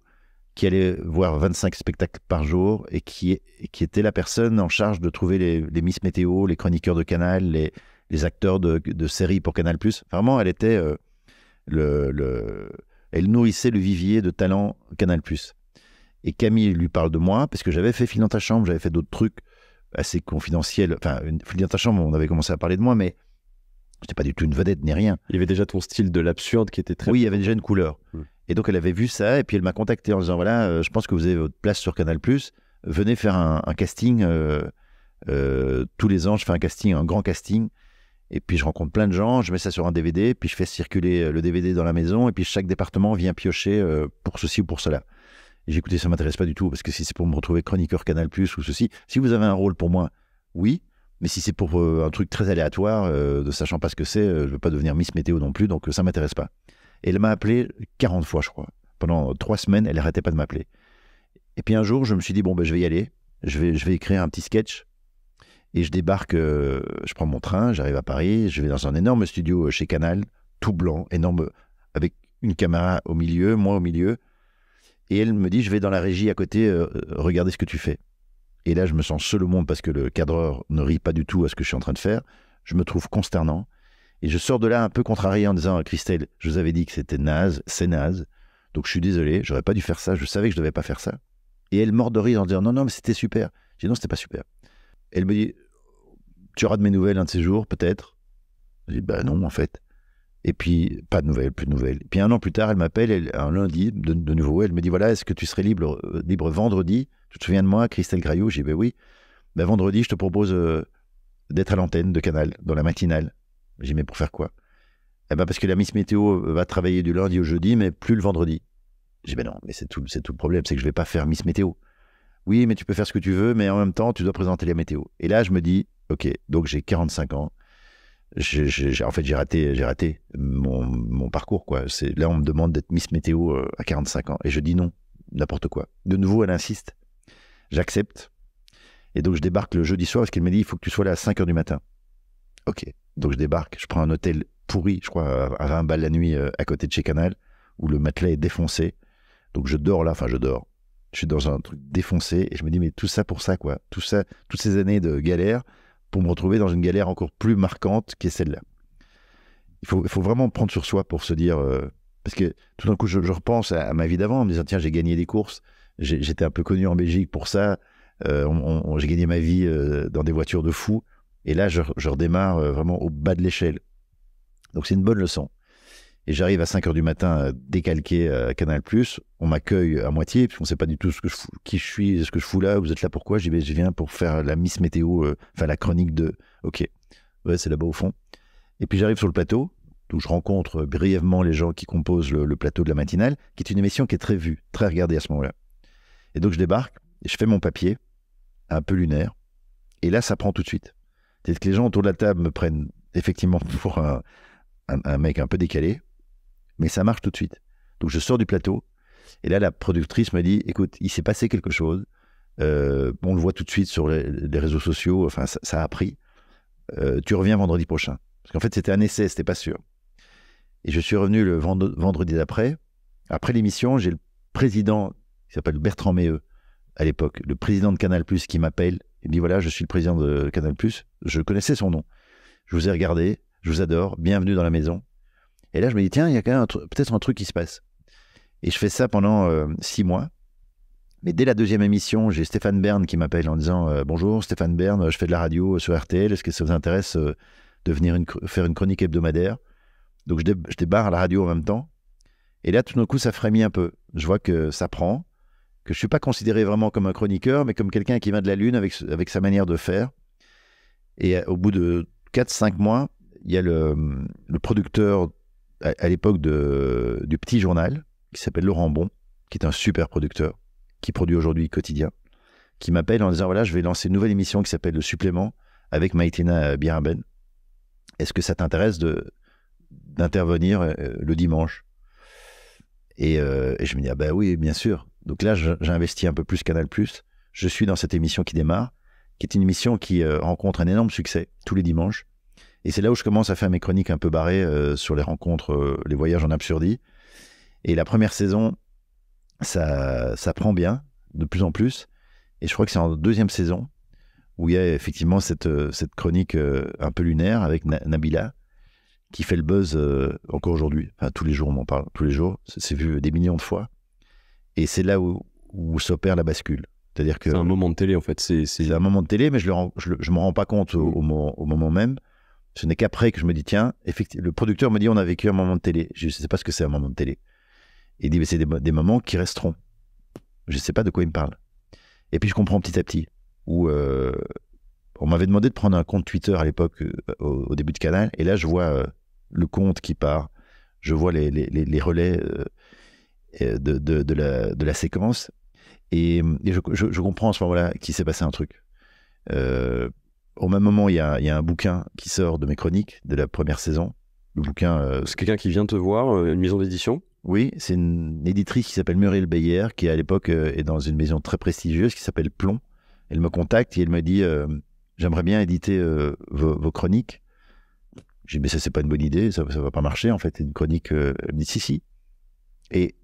qui allait voir 25 spectacles par jour et qui, qui était la personne en charge de trouver les, les Miss Météo, les chroniqueurs de Canal, les, les acteurs de, de séries pour Canal+. Vraiment, elle était euh, le, elle nourrissait le vivier de talent Canal+. Et Camille lui parle de moi parce que j'avais fait Fil dans ta chambre, j'avais fait d'autres trucs assez confidentiels. Enfin, Fil dans ta chambre, on avait commencé à parler de moi, mais j'étais pas du tout une vedette ni rien. Il y avait déjà ton style de l'absurde qui était très. Oui, il y avait déjà une couleur. Hmm. Et donc elle avait vu ça et puis elle m'a contacté en disant voilà, euh, je pense que vous avez votre place sur Canal+. Venez faire un, casting. Euh, tous les ans, je fais un casting, un grand casting. Et puis je rencontre plein de gens, je mets ça sur un DVD, puis je fais circuler euh, le DVD dans la maison, et puis chaque département vient piocher euh, pour ceci ou pour cela. J'ai écouté, ça m'intéresse pas du tout, parce que si c'est pour me retrouver chroniqueur Canal ⁇ ou ceci, si vous avez un rôle pour moi, oui, mais si c'est pour euh, un truc très aléatoire, ne sachant pas ce que c'est, je ne veux pas devenir Miss Météo non plus, donc ça m'intéresse pas. Et elle m'a appelé 40 fois, je crois. Pendant trois semaines, elle n'arrêtait pas de m'appeler. Et puis un jour, je me suis dit, bon, ben, je vais y aller, je vais, je vais écrire un petit sketch et je débarque, euh, je prends mon train, j'arrive à Paris, je vais dans un énorme studio euh, chez Canal, tout blanc, énorme, avec une caméra au milieu, moi au milieu. Et elle me dit, je vais dans la régie à côté, euh, regardez ce que tu fais. Et là, je me sens seul au monde parce que le cadreur ne rit pas du tout à ce que je suis en train de faire. Je me trouve consternant. Et je sors de là un peu contrarié en disant, Christelle, je vous avais dit que c'était naze, c'est naze. Donc je suis désolé, j'aurais pas dû faire ça, je savais que je devais pas faire ça. Et elle mord de rire en disant, non, non, mais c'était super. J'ai dit, non, c'était pas super elle me dit Tu auras de mes nouvelles un de ces jours, peut-être Je dis Ben non, en fait. Et puis, pas de nouvelles, plus de nouvelles. puis un an plus tard, elle m'appelle, un lundi, de, nouveau, elle me dit Voilà, est-ce que tu serais libre, euh, libre vendredi Je te souviens de moi, Christelle Graillot J'ai dit Ben bah oui. Ben, vendredi, je te propose euh, d'être à l'antenne de Canal, dans la matinale. J'ai dit Mais pour faire quoi Eh ben parce que la Miss Météo euh, va travailler du lundi au jeudi, mais plus le vendredi. J'ai dit Ben non, mais c'est tout, tout le problème, c'est que je ne vais pas faire Miss Météo oui, mais tu peux faire ce que tu veux, mais en même temps, tu dois présenter les météo. Et là, je me dis, ok, donc j'ai 45 ans. en fait, j'ai raté, raté mon, parcours. Quoi. là, on me demande d'être Miss Météo euh, à 45 ans. Et je dis non, n'importe quoi. De nouveau, elle insiste. J'accepte. Et donc, je débarque le jeudi soir parce qu'elle m'a dit il faut que tu sois là à 5 heures du matin. Ok. Donc, je débarque. Je prends un hôtel pourri, je crois, à 20 balles la nuit euh, à côté de chez Canal, où le matelas est défoncé. Donc, je dors là. Enfin, je dors je suis dans un truc défoncé et je me dis mais tout ça pour ça quoi, tout ça, toutes ces années de galère pour me retrouver dans une galère encore plus marquante qui celle-là. Il faut, vraiment prendre sur soi pour se dire euh, parce que tout d'un coup je, repense à, ma vie d'avant en me disant tiens j'ai gagné des courses, j'étais un peu connu en Belgique pour ça, euh, j'ai gagné ma vie euh, dans des voitures de fous et là je redémarre vraiment au bas de l'échelle. Donc c'est une bonne leçon. Et j'arrive à 5 h du matin décalqué à euh, Canal+, on m'accueille à moitié, puisqu'on ne sait pas du tout qui je suis, ce que je fous là, vous êtes là pourquoi, j'y je viens pour faire la Miss Météo, euh, enfin la chronique de... Ok, ouais, c'est là-bas au fond. Et puis j'arrive sur le plateau, où je rencontre brièvement les gens qui composent le, plateau de la matinale, qui est une émission qui est très vue, très regardée à ce moment-là. Et donc je débarque, et je fais mon papier, un peu lunaire, et là ça prend tout de suite. C'est-à-dire que les gens autour de la table me prennent effectivement *laughs* pour un mec un peu décalé, mais ça marche tout de suite. Donc je sors du plateau, et là la productrice me dit, écoute, il s'est passé quelque chose, euh, on le voit tout de suite sur les, réseaux sociaux, enfin ça, a pris, euh, tu reviens vendredi prochain. Parce qu'en fait c'était un essai, c'était pas sûr. Et je suis revenu le vendredi d'après, après l'émission, j'ai le président, qui s'appelle Bertrand Méheux, à l'époque, le président de Canal+, qui m'appelle, il me dit, voilà, je suis le président de Canal+, je connaissais son nom. Je vous ai regardé, je vous adore, bienvenue dans la maison. Et là, je me dis, tiens, il y a quand même peut-être un truc qui se passe. Et je fais ça pendant euh, six mois. Mais dès la deuxième émission, j'ai Stéphane Bern qui m'appelle en disant euh, Bonjour Stéphane Bern, je fais de la radio sur RTL, est-ce que ça vous intéresse euh, de venir faire une chronique hebdomadaire Donc je, débarre à la radio en même temps. Et là, tout d'un coup, ça frémit un peu. Je vois que ça prend, que je ne suis pas considéré vraiment comme un chroniqueur, mais comme quelqu'un qui vient de la Lune avec, sa manière de faire. Et au bout de 4-5 mois, il y a le, le producteur à, l'époque du petit journal qui s'appelle Laurent Bon, qui est un super producteur, qui produit aujourd'hui Quotidien, qui m'appelle en disant voilà, je vais lancer une nouvelle émission qui s'appelle Le Supplément avec Maïtina Biraben. Est-ce que ça t'intéresse d'intervenir euh, le dimanche euh, et, je me dis ah ben oui, bien sûr. Donc là, j'investis un peu plus Canal+. Je suis dans cette émission qui démarre, qui est une émission qui euh, rencontre un énorme succès tous les dimanches. Et c'est là où je commence à faire mes chroniques un peu barrées euh, sur les rencontres, euh, les voyages en absurdie. Et la première saison, ça, ça prend bien, de plus en plus. Et je crois que c'est en deuxième saison où il y a effectivement cette, euh, cette chronique un peu lunaire avec Nabila qui fait le buzz encore aujourd'hui. Enfin, tous les jours, on en parle, tous les jours. C'est vu des millions de fois. Et c'est là où, où s'opère la bascule. cest un moment de télé, en fait. C'est un moment de télé, mais je ne je, m'en rends pas compte au, mm. moment, au moment même. Ce n'est qu'après que je me dis, tiens, effectivement, le producteur me dit, on a vécu un moment de télé. Je ne sais pas ce que c'est un moment de télé. Il dit, mais c'est des, moments qui resteront. Je ne sais pas de quoi il me parle. Et puis je comprends petit à petit. Où, euh, on m'avait demandé de prendre un compte Twitter à l'époque, euh, au, début de Canal. Et là, je vois euh, le compte qui part. Je vois les, relais de, de, la, séquence. Et, je, comprends à ce moment-là qu'il s'est passé un truc au même moment, il y a, un bouquin qui sort de mes chroniques de la première saison. Le bouquin. Euh, c'est quelqu'un qui vient te voir, euh, une maison d'édition Oui, c'est une éditrice qui s'appelle Muriel Beyer, qui à l'époque euh, est dans une maison très prestigieuse qui s'appelle Plomb. Elle me contacte et elle me dit euh, J'aimerais bien éditer vos, vos, chroniques. J'ai dit Mais ça, c'est pas une bonne idée, ça, ça va pas marcher en fait. Une chronique. elle me dit Si, si. Et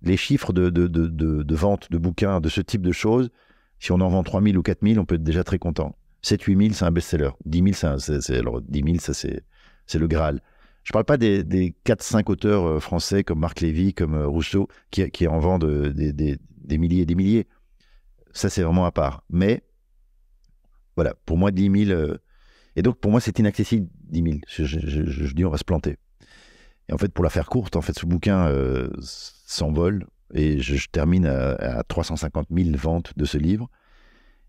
les chiffres de, de vente de bouquins, de ce type de choses, si on en vend 3000 ou 4000, on peut être déjà très content. 7 8 000, c'est un best-seller. 10 000, c'est le Graal. Je ne parle pas des, des 4-5 auteurs euh, français comme Marc Lévy, comme euh, Rousseau, qui, qui en vendent euh, des, des, milliers et des milliers. Ça, c'est vraiment à part. Mais voilà, pour moi, 10 000. et donc, pour moi, c'est inaccessible, 10 000. Je, je, je, dis, on va se planter. Et en fait, pour la faire courte, en fait, ce bouquin s'envole et je, termine à, à 350 000 ventes de ce livre.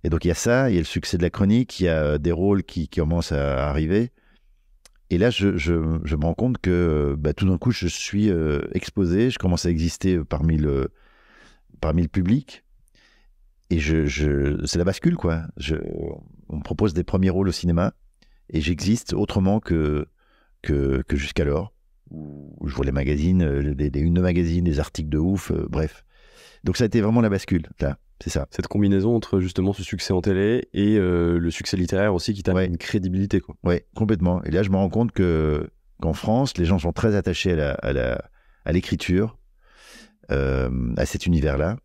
Et donc il y a ça, il y a le succès de la chronique, il y a euh, des rôles qui, commencent à arriver. Et là, je, me rends compte que euh, bah, tout d'un coup, je suis euh, exposé, je commence à exister parmi le, parmi le public. Et c'est la bascule, quoi. on me propose des premiers rôles au cinéma et j'existe autrement que, que, jusqu'alors. Je vois les magazines, les, une de magazines, des articles de ouf, bref. Donc ça a été vraiment la bascule, là. C'est ça. Cette combinaison entre justement ce succès en télé et euh, le succès littéraire aussi qui t'a une crédibilité. Oui, complètement. Et là, je me rends compte que qu'en France, les gens sont très attachés à l'écriture, à, euh, à, cet univers-là.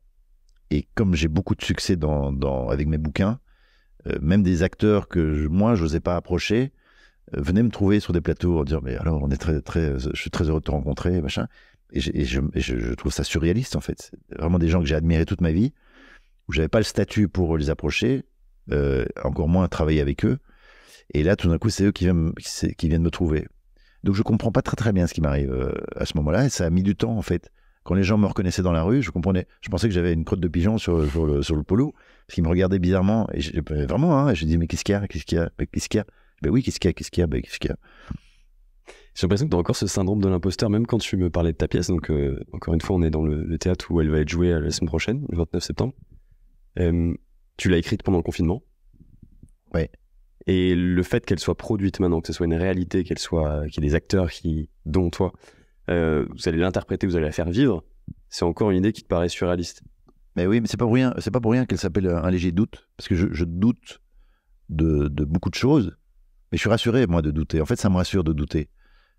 Et comme j'ai beaucoup de succès dans, avec mes bouquins, euh, même des acteurs que moi, je n'osais pas approcher, venaient me trouver sur des plateaux en disant mais alors on est très très je suis très heureux de te rencontrer machin et, je, je, trouve ça surréaliste en fait vraiment des gens que j'ai admirés toute ma vie où j'avais pas le statut pour les approcher, euh, encore moins travailler avec eux. Et là, tout d'un coup, c'est eux qui viennent, qui viennent me trouver. Donc je comprends pas très très bien ce qui m'arrive euh, à ce moment-là. Et ça a mis du temps en fait. Quand les gens me reconnaissaient dans la rue, je comprenais. Je pensais que j'avais une crotte de pigeon sur, sur, le, polo, parce qu'ils me regardaient bizarrement. Et je, euh, vraiment, hein, et je dis mais qu'est-ce qu'il y a, qu'est-ce qu'il y a, Ben oui, qu'est-ce qu'il y a, qu'est-ce qu'il y a, ben, qu'est-ce qu'il y a. J'ai l'impression que tu as encore ce syndrome de l'imposteur, même quand tu me parlais de ta pièce. Donc, encore une fois, on est dans le, le théâtre où elle va être jouée la semaine prochaine, le 29 septembre tu l'as écrite pendant le confinement. Ouais. Et le fait qu'elle soit produite maintenant, que ce soit une réalité, qu'elle soit, qu'il y ait des acteurs qui, dont toi, euh, vous allez l'interpréter, vous allez la faire vivre, c'est encore une idée qui te paraît surréaliste. Mais oui, mais c'est pas pour rien, c'est pas pour rien qu'elle s'appelle euh, un léger doute, parce que je, doute de, beaucoup de choses, mais je suis rassuré moi de douter. En fait, ça me rassure de douter.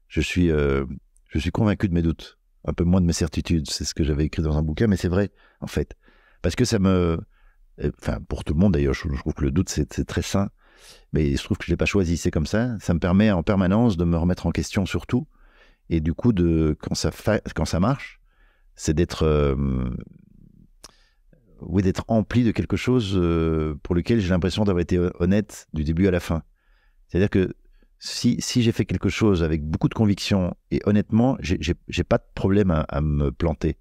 Je suis, euh, je suis convaincu de mes doutes, un peu moins de mes certitudes. C'est ce que j'avais écrit dans un bouquin, mais c'est vrai en fait, parce que ça me, euh, enfin pour tout le monde d'ailleurs, je, trouve que le doute c'est très sain, mais il se trouve que je l'ai pas choisi, c'est comme ça. Ça me permet en permanence de me remettre en question surtout. et du coup de quand ça quand ça marche, c'est d'être euh, oui d'être empli de quelque chose euh, pour lequel j'ai l'impression d'avoir été honnête du début à la fin. C'est-à-dire que si, si j'ai fait quelque chose avec beaucoup de conviction et honnêtement, j'ai pas de problème à me planter.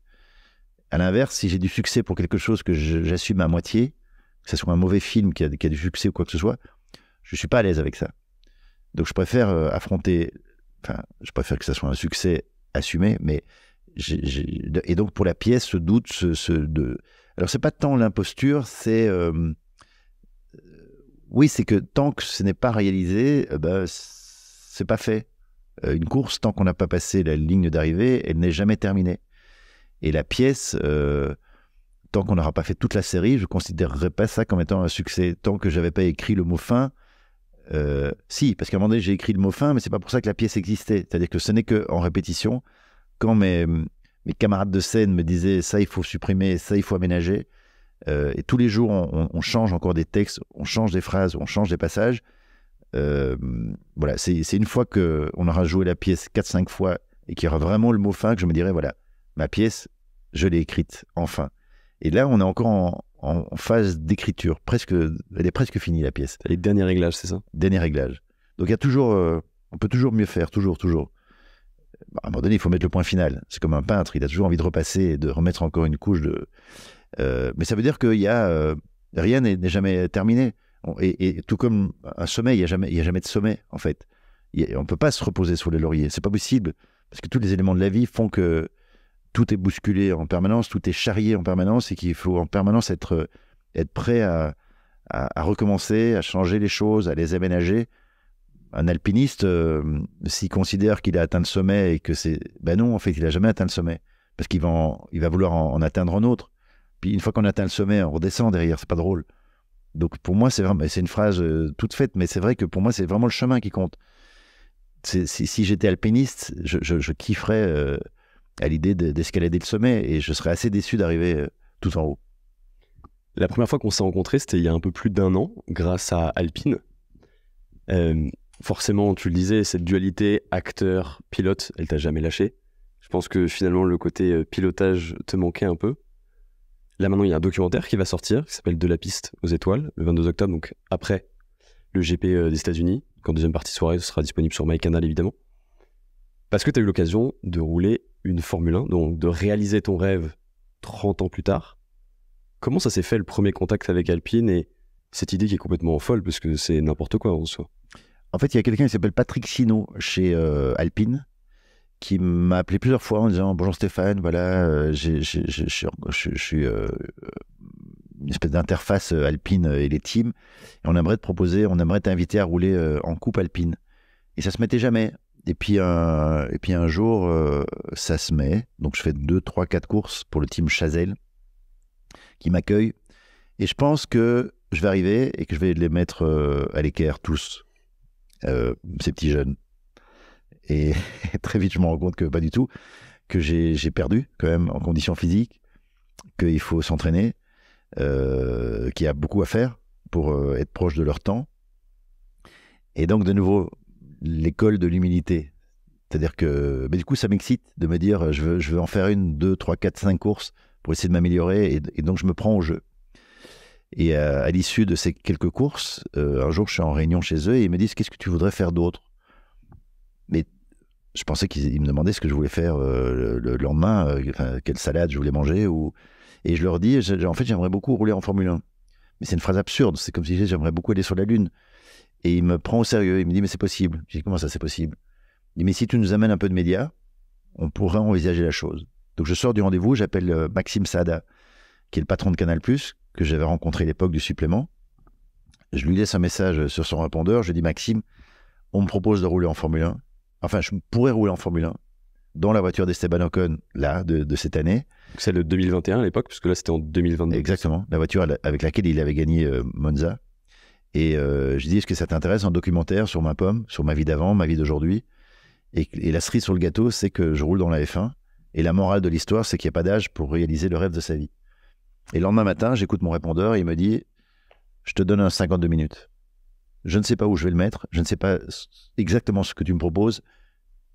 À l'inverse, si j'ai du succès pour quelque chose que j'assume à moitié, que ce soit un mauvais film qui a, du succès ou quoi que ce soit, je suis pas à l'aise avec ça. Donc je préfère euh, affronter, enfin, je préfère que ça soit un succès assumé, mais et donc pour la pièce, ce doute, ce, ce de, alors c'est pas tant l'imposture, c'est euh, oui, c'est que tant que ce n'est pas réalisé, euh, ben, c'est pas fait. Une course, tant qu'on n'a pas passé la ligne d'arrivée, elle n'est jamais terminée. Et la pièce, euh, tant qu'on n'aura pas fait toute la série, je ne considérerais pas ça comme étant un succès. Tant que j'avais pas écrit le mot fin, euh, si, parce qu'à un moment donné j'ai écrit le mot fin, mais c'est pas pour ça que la pièce existait. C'est-à-dire que ce n'est que en répétition, quand mes, mes camarades de scène me disaient ça il faut supprimer, ça il faut aménager, euh, et tous les jours on, change encore des textes, on change des phrases, on change des passages. voilà, c'est une fois que on aura joué la pièce 4-5 fois et qu'il y aura vraiment le mot fin que je me dirais voilà, ma pièce je l'ai écrite, enfin. Et là, on est encore en, phase d'écriture, presque, elle est presque finie la pièce. Les derniers réglages, c'est ça Derniers réglages. Donc il y a toujours, euh, on peut toujours mieux faire, toujours, toujours. Bah, à un moment donné, il faut mettre le point final. C'est comme un peintre, il a toujours envie de repasser et de remettre encore une couche de. Euh, mais ça veut dire qu'il y a euh, rien n'est jamais terminé. Et, tout comme un sommet, il n'y a jamais, il y a jamais de sommet en fait. on ne peut pas se reposer sur les lauriers, Ce n'est pas possible parce que tous les éléments de la vie font que tout est bousculé en permanence, tout est charrié en permanence et qu'il faut en permanence être, euh, être prêt à, à, recommencer, à changer les choses, à les aménager. Un alpiniste, euh, s'il considère qu'il a atteint le sommet et que c'est. Ben non, en fait, il a jamais atteint le sommet. Parce qu'il va, il va vouloir en, atteindre un autre. Puis une fois qu'on atteint le sommet, on redescend derrière, c'est pas drôle. Donc pour moi, c'est vraiment. C'est une phrase euh, toute faite, mais c'est vrai que pour moi, c'est vraiment le chemin qui compte. Si, j'étais alpiniste, je, je, je kifferais à l'idée d'escalader le sommet et je serais assez déçu d'arriver euh, tout en haut. La première fois qu'on s'est rencontrés, c'était il y a un peu plus d'un an, grâce à Alpine. Euh, forcément, tu le disais, cette dualité acteur-pilote, elle t'a jamais lâché. Je pense que finalement, le côté euh, pilotage te manquait un peu. Là maintenant, il y a un documentaire qui va sortir, qui s'appelle De la piste aux étoiles, le 22 octobre, donc après le GP des États-Unis, qu'en deuxième partie soirée, ce sera disponible sur MyCanal évidemment. Parce que tu as eu l'occasion de rouler une Formule 1, donc de réaliser ton rêve 30 ans plus tard. Comment ça s'est fait le premier contact avec Alpine et cette idée qui est complètement folle parce que c'est n'importe quoi en soi En fait, il y a quelqu'un qui s'appelle Patrick Sino chez euh, Alpine qui m'a appelé plusieurs fois en disant bonjour Stéphane, voilà, euh, je suis euh, une espèce d'interface alpine et les teams, et on aimerait te proposer, on aimerait t'inviter à rouler en coupe alpine. Et ça se mettait jamais. Et puis un, et puis un jour, euh, ça se met. Donc je fais 2, 3, 4 courses pour le team Chazelle qui m'accueille. Et je pense que je vais arriver et que je vais les mettre euh, à l'équerre tous, euh, ces petits jeunes. Et, *laughs* très vite, je me rends compte que pas du tout, que j'ai perdu quand même en condition physique, qu'il faut s'entraîner, qu'il y a beaucoup à faire pour être proche de leur temps. Et donc, de nouveau, l'école de l'humilité. C'est-à-dire que, mais du coup, ça m'excite de me dire, je veux, je veux en faire une, deux, trois, quatre, cinq courses pour essayer de m'améliorer, et, donc je me prends au jeu. Et à, l'issue de ces quelques courses, euh, un jour, je suis en réunion chez eux et ils me disent, qu'est-ce que tu voudrais faire d'autre Mais je pensais qu'ils me demandaient ce que je voulais faire euh, le, lendemain, euh, quelle salade je voulais manger, ou et je leur dis, en fait, j'aimerais beaucoup rouler en Formule 1. Mais c'est une phrase absurde. C'est comme si j'aimerais beaucoup aller sur la Lune. Et il me prend au sérieux. Il me dit, mais c'est possible. J'ai dis, comment ça, c'est possible Il dit, mais si tu nous amènes un peu de médias, on pourrait envisager la chose. Donc je sors du rendez-vous, j'appelle euh, Maxime Sada, qui est le patron de Canal, que j'avais rencontré à l'époque du supplément. Je lui laisse un message sur son répondeur. Je dis, Maxime, on me propose de rouler en Formule 1. Enfin, je pourrais rouler en Formule 1 dans la voiture d'Esteban Ocon, là, de, cette année. C'est le 2021 à l'époque, puisque là, c'était en 2022. Exactement, la voiture avec laquelle il avait gagné euh, Monza. Et euh, je dis, est-ce que ça t'intéresse un documentaire sur ma pomme, sur ma vie d'avant, ma vie d'aujourd'hui et, et, la cerise sur le gâteau, c'est que je roule dans la F1. Et la morale de l'histoire, c'est qu'il n'y a pas d'âge pour réaliser le rêve de sa vie. Et le lendemain matin, j'écoute mon répondeur et il me dit, je te donne un 52 minutes. Je ne sais pas où je vais le mettre, je ne sais pas exactement ce que tu me proposes,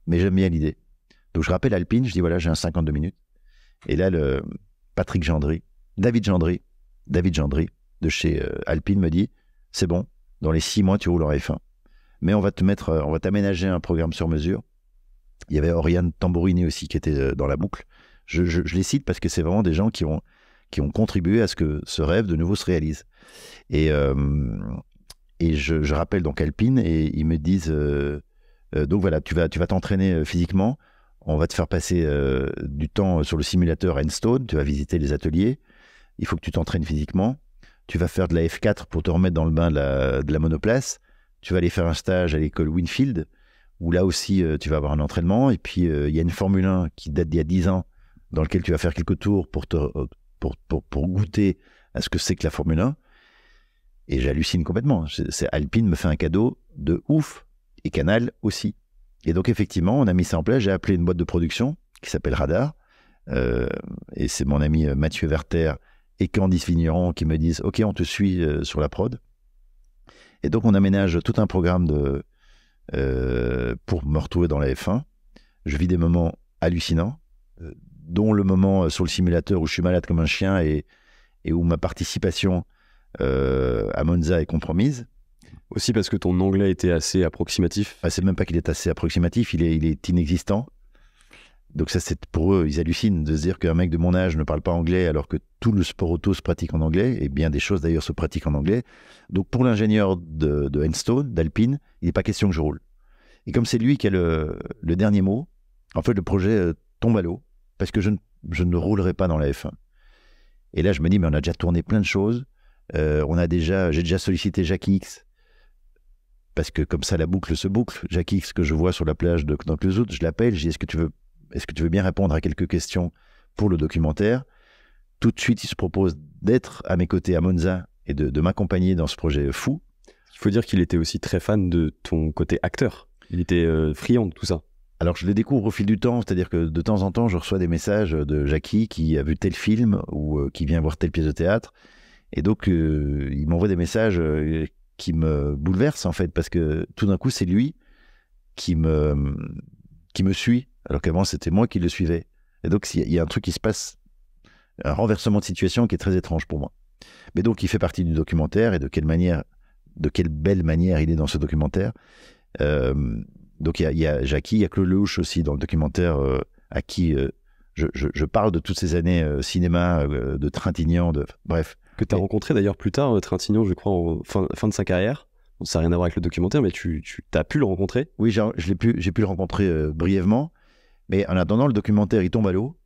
mais j'aime bien l'idée. Donc je rappelle Alpine, je dis, voilà, j'ai un 52 minutes. Et là, le Patrick Gendry, David Gendry, David Gendry de chez euh, Alpine me dit, c'est bon, dans les six mois, tu roules en F1. Mais on va te mettre, euh, on va t'aménager un programme sur mesure. Il y avait Oriane Tambourini aussi qui était euh, dans la boucle. Je, les cite parce que c'est vraiment des gens qui ont, qui ont contribué à ce que ce rêve de nouveau se réalise. Et, euh, et je, rappelle donc Alpine et ils me disent donc voilà, tu vas tu vas t'entraîner physiquement, on va te faire passer du temps sur le simulateur Enstone, tu vas visiter les ateliers, il faut que tu t'entraînes physiquement, tu vas faire de la F4 pour te remettre dans le bain de la, monoplace, tu vas aller faire un stage à l'école Winfield, où là aussi euh, tu vas avoir un entraînement, et puis euh, il y a une Formule 1 qui date d'il y a 10 ans, dans laquelle tu vas faire quelques tours pour, te, euh, pour, goûter à ce que c'est que la Formule 1, et j'hallucine complètement. C'est Alpine me fait un cadeau de ouf, et Canal aussi. Et donc effectivement, on a mis ça en place, j'ai appelé une boîte de production qui s'appelle Radar, et c'est mon ami Mathieu Werther et Candice Vigneron qui me disent OK, on te suit euh, sur la prod. Et donc on aménage tout un programme de, euh, pour me retrouver dans la F1. Je vis des moments hallucinants, euh, dont le moment sur le simulateur où je suis malade comme un chien et, où ma participation à Monza est compromise. Aussi parce que ton anglais était assez approximatif. Bah, c'est même pas qu'il est assez approximatif, il est inexistant. Donc ça, c'est pour eux, ils hallucinent de se dire qu'un mec de mon âge ne parle pas anglais alors que tout le sport auto se pratique en anglais, et bien des choses d'ailleurs se pratiquent en anglais. Donc pour l'ingénieur de, de d'Alpine, il n'est pas question que je roule. Et comme c'est lui qui a le, dernier mot, en fait, le projet euh, tombe à l'eau, parce que je ne, roulerai pas dans la F1. Et là, je me dis, mais on a déjà tourné plein de choses. Euh, on a déjà, j'ai déjà sollicité Jacques X, parce que comme ça, la boucle se boucle. Jacques X, que je vois sur la plage de Knoklezout, je l'appelle, je dis, est-ce que tu veux est-ce que tu veux bien répondre à quelques questions pour le documentaire Tout de suite, il se propose d'être à mes côtés à Monza et de, m'accompagner dans ce projet fou. Il faut dire qu'il était aussi très fan de ton côté acteur. Il était euh, friand de tout ça. Alors je le découvre au fil du temps, c'est-à-dire que de temps en temps, je reçois des messages de Jackie qui a vu tel film ou euh, qui vient voir telle pièce de théâtre. Et donc, euh, il m'envoie des messages qui me bouleversent en fait, parce que tout d'un coup, c'est lui qui me, qui me suit alors qu'avant, c'était moi qui le suivais. Et donc, il y, a un truc qui se passe, un renversement de situation qui est très étrange pour moi. Mais donc, il fait partie du documentaire et de quelle manière, de quelle belle manière il est dans ce documentaire. Euh, donc, il y, a Jackie, il y a Claude Lelouch aussi dans le documentaire euh, à qui euh, je, parle de toutes ces années cinéma, de Trintignant, de bref. Que tu as rencontré d'ailleurs plus tard, Trintignant, je crois, en fin, de sa carrière. Ça n'a rien à voir avec le documentaire, mais tu, as pu le rencontrer Oui, je j'ai pu le rencontrer brièvement. Mais en attendant, le documentaire, il tombe à l'eau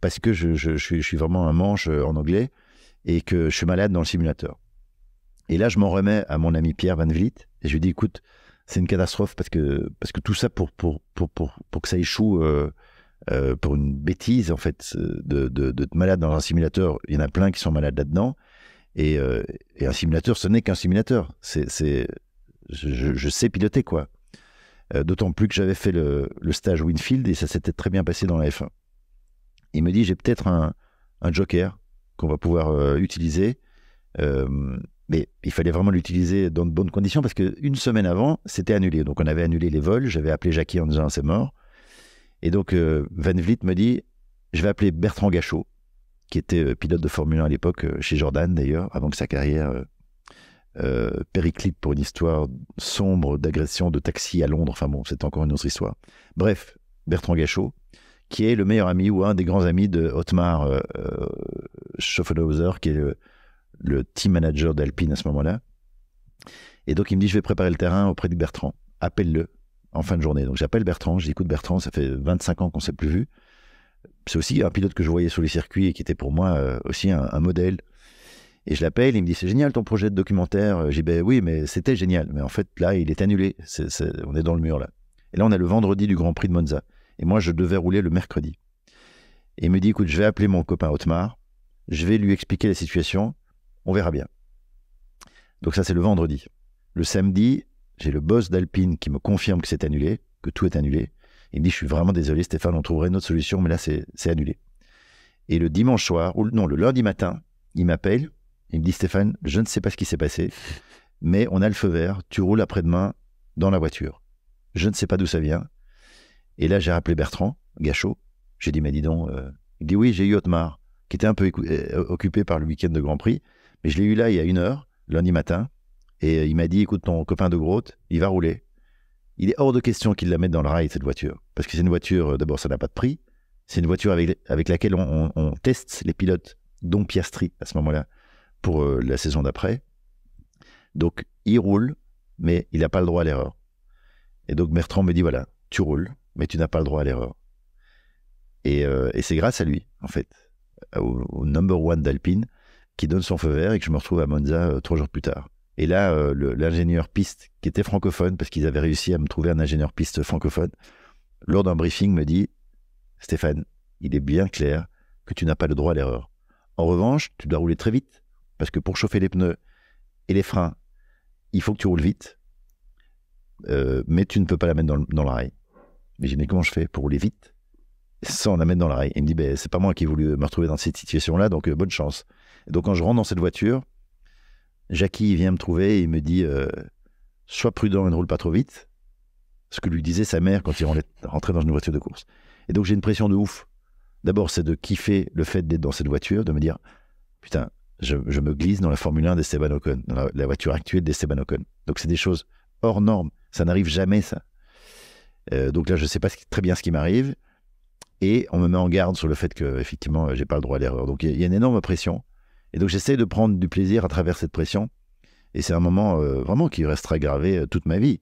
parce que je, suis vraiment un manche euh, en anglais et que je suis malade dans le simulateur. Et là, je m'en remets à mon ami Pierre Van Vliet et je lui dis écoute, c'est une catastrophe parce que, parce que tout ça pour, pour, pour, que ça échoue, euh, euh, pour une bêtise en fait, de, de, malade dans un simulateur, il y en a plein qui sont malades là-dedans. Et, un simulateur, ce n'est qu'un simulateur. C'est, je sais piloter quoi. Euh, d'autant plus que j'avais fait le, stage Winfield et ça s'était très bien passé dans la F1. Il me dit j'ai peut-être un, joker qu'on va pouvoir euh, utiliser. Euh, mais il fallait vraiment l'utiliser dans de bonnes conditions parce qu'une semaine avant, c'était annulé. Donc on avait annulé les vols. J'avais appelé Jackie en disant c'est mort. Et donc Van Vliet me dit je vais appeler Bertrand Gachot, qui était pilote de Formule 1 à l'époque, chez Jordan d'ailleurs, avant que sa carrière euh, périclip pour une histoire sombre d'agression de taxi à Londres. Enfin bon, c'est encore une autre histoire. Bref, Bertrand Gachot, qui est le meilleur ami ou un des grands amis de Otmar euh, euh qui est le, team manager d'Alpine à ce moment-là. Et donc il me dit, je vais préparer le terrain auprès de Bertrand. Appelle-le en fin de journée. Donc j'appelle Bertrand, je dis, écoute Bertrand, ça fait 25 ans qu'on ne s'est plus vu. C'est aussi un pilote que je voyais sur les circuits et qui était pour moi euh, aussi un modèle et je l'appelle, il me dit c'est génial ton projet de documentaire. Euh, j'ai ben oui, mais c'était génial. Mais en fait là, il est annulé. on est dans le mur là. Et là, on a le vendredi du Grand Prix de Monza. Et moi, je devais rouler le mercredi. Et il me dit écoute, je vais appeler mon copain Otmar. Je vais lui expliquer la situation. On verra bien. Donc ça, c'est le vendredi. Le samedi, j'ai le boss d'Alpine qui me confirme que c'est annulé, que tout est annulé. Il me dit, je suis vraiment désolé Stéphane, on trouverait une autre solution, mais là, c'est annulé. Et le dimanche soir, ou non, le lundi matin, il m'appelle il me dit Stéphane, je ne sais pas ce qui s'est passé, mais on a le feu vert, tu roules après-demain dans la voiture. Je ne sais pas d'où ça vient. Et là, j'ai rappelé Bertrand Gachot. J'ai dit, mais dis donc, euh, il dit oui, j'ai eu Otmar, qui était un peu euh, euh, occupé par le week-end de Grand Prix, mais je l'ai eu là il y a une heure, lundi matin, et il m'a dit, écoute, ton copain de Grotte, il va rouler. Il est hors de question qu'il la mette dans le rail, cette voiture. Parce que c'est une voiture, d'abord, ça n'a pas de prix. C'est une voiture avec, laquelle on, teste les pilotes, dont Piastri à ce moment-là pour euh, la saison d'après. Donc, il roule, mais il n'a pas le droit à l'erreur. Et donc, Bertrand me dit voilà, tu roules, mais tu n'as pas le droit à l'erreur. Et, euh, c'est grâce à lui, en fait, au, number one d'Alpine, qui donne son feu vert et que je me retrouve à Monza euh, trois jours plus tard. Et là, l'ingénieur piste, qui était francophone, parce qu'ils avaient réussi à me trouver un ingénieur piste francophone, lors d'un briefing me dit Stéphane, il est bien clair que tu n'as pas le droit à l'erreur. En revanche, tu dois rouler très vite parce que pour chauffer les pneus et les freins, il faut que tu roules vite. Euh, mais tu ne peux pas la mettre dans, dans Mais j'ai dit, comment je fais pour rouler vite sans la mettre dans Et Il me dit, ben, c'est pas moi qui ai voulu me retrouver dans cette situation-là, donc euh, bonne chance. donc quand je rentre dans cette voiture, Jackie vient me trouver et il me dit, euh, sois prudent et ne roule pas trop vite. Ce que lui disait sa mère quand il rentrait dans une voiture de course. Et donc j'ai une pression de ouf. D'abord, c'est de kiffer le fait d'être dans cette voiture, de me dire, putain, je, me glisse dans la Formule 1 d'Esteban Ocon, dans la, voiture actuelle d'Esteban Ocon. Donc c'est des choses hors normes. Ça n'arrive jamais, ça. Euh, donc là, je ne sais pas très bien ce qui m'arrive. Et on me met en garde sur le fait que, effectivement, j'ai pas le droit à l'erreur. Donc il y, a une énorme pression. Et donc j'essaie de prendre du plaisir à travers cette pression. Et c'est un moment euh, vraiment qui restera gravé euh, toute ma vie.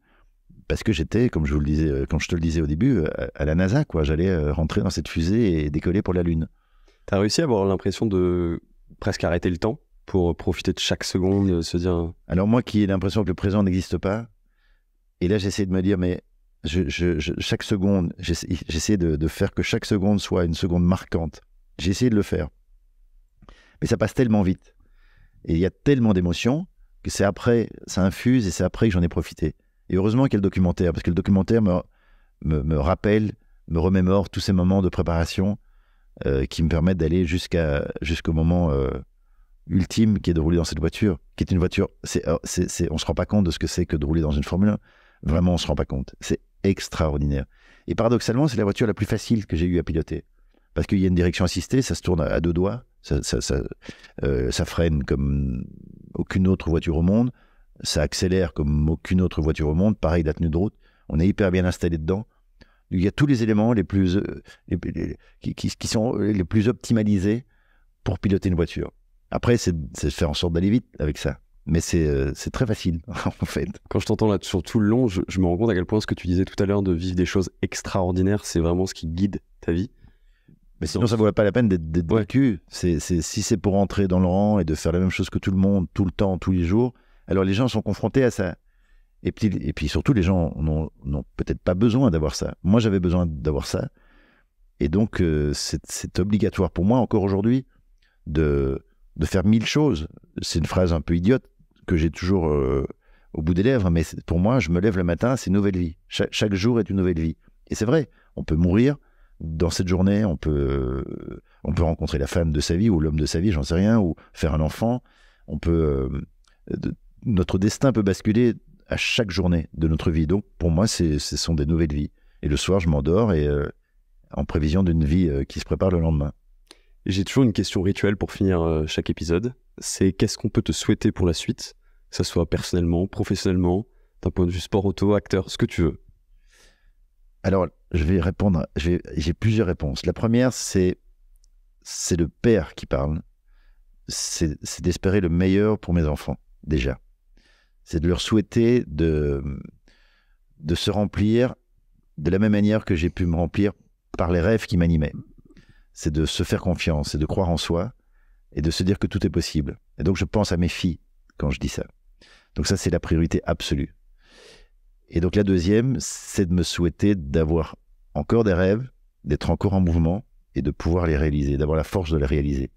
Parce que j'étais, comme je vous le disais, quand je te le disais au début, à, la NASA, quoi. J'allais rentrer dans cette fusée et décoller pour la Lune. Tu as réussi à avoir l'impression de presque arrêter le temps pour profiter de chaque seconde, euh, se dire. Euh, Alors moi qui ai l'impression que le présent n'existe pas, et là j'essaie de me dire, mais je, chaque seconde, j'essaie de, faire que chaque seconde soit une seconde marquante. J'ai essayé de le faire. Mais ça passe tellement vite. Et il y a tellement d'émotions que c'est après, ça infuse et c'est après que j'en ai profité. Et heureusement qu'il y a le documentaire, parce que le documentaire me, me, me rappelle, me remémore tous ces moments de préparation, euh, qui me permettent d'aller jusqu'à jusqu'au moment euh, ultime qui est de rouler dans cette voiture, qui est une voiture. Oh, c'est, c'est, on se rend pas compte de ce que c'est que de rouler dans une Formule 1. Vraiment, on se rend pas compte. C'est extraordinaire. Et paradoxalement, c'est la voiture la plus facile que j'ai eu à piloter parce qu'il y a une direction assistée, ça se tourne à deux doigts, ça, ça, euh, freine comme aucune autre voiture au monde, ça accélère comme aucune autre voiture au monde, pareil la tenue de route, on est hyper bien installé dedans, il y a tous les éléments les plus, euh, qui, sont les plus optimalisés pour piloter une voiture. Après, c'est de faire en sorte d'aller vite avec ça. Mais c'est euh, très facile, *laughs* en fait. Quand je t'entends là sur tout le long, je, me rends compte à quel point ce que tu disais tout à l'heure de vivre des choses extraordinaires, c'est vraiment ce qui guide ta vie. Mais sinon, ça ne vaut pas la peine d'être c'est Si c'est pour entrer dans le rang et de faire la même chose que tout le monde, tout le temps, tous les jours, alors les gens sont confrontés à ça. Et puis, et puis surtout, les gens n'ont peut-être pas besoin d'avoir ça. Moi, j'avais besoin d'avoir ça. Et donc, euh, c'est obligatoire pour moi encore aujourd'hui de, de faire mille choses. C'est une phrase un peu idiote que j'ai toujours euh, au bout des lèvres, mais pour moi, je me lève le matin, c'est une nouvelle vie. chaque jour est une nouvelle vie. Et c'est vrai, on peut mourir dans cette journée, on peut, on peut rencontrer la femme de sa vie ou l'homme de sa vie, j'en sais rien, ou faire un enfant. On peut, euh, notre destin peut basculer à chaque journée de notre vie. Donc pour moi, ce sont des nouvelles vies. Et le soir, je m'endors et euh, en prévision d'une vie euh, qui se prépare le lendemain. J'ai toujours une question rituelle pour finir euh, chaque épisode. C'est qu'est-ce qu'on peut te souhaiter pour la suite, que ce soit personnellement, professionnellement, d'un point de vue sport auto, acteur, ce que tu veux. Alors, je vais répondre. J'ai plusieurs réponses. La première, c'est c'est le père qui parle. C'est d'espérer le meilleur pour mes enfants déjà c'est de leur souhaiter de, se remplir de la même manière que j'ai pu me remplir par les rêves qui m'animaient. C'est de se faire confiance, c'est de croire en soi et de se dire que tout est possible. Et donc je pense à mes filles quand je dis ça. Donc ça, c'est la priorité absolue. Et donc la deuxième, c'est de me souhaiter d'avoir encore des rêves, d'être encore en mouvement et de pouvoir les réaliser, d'avoir la force de les réaliser.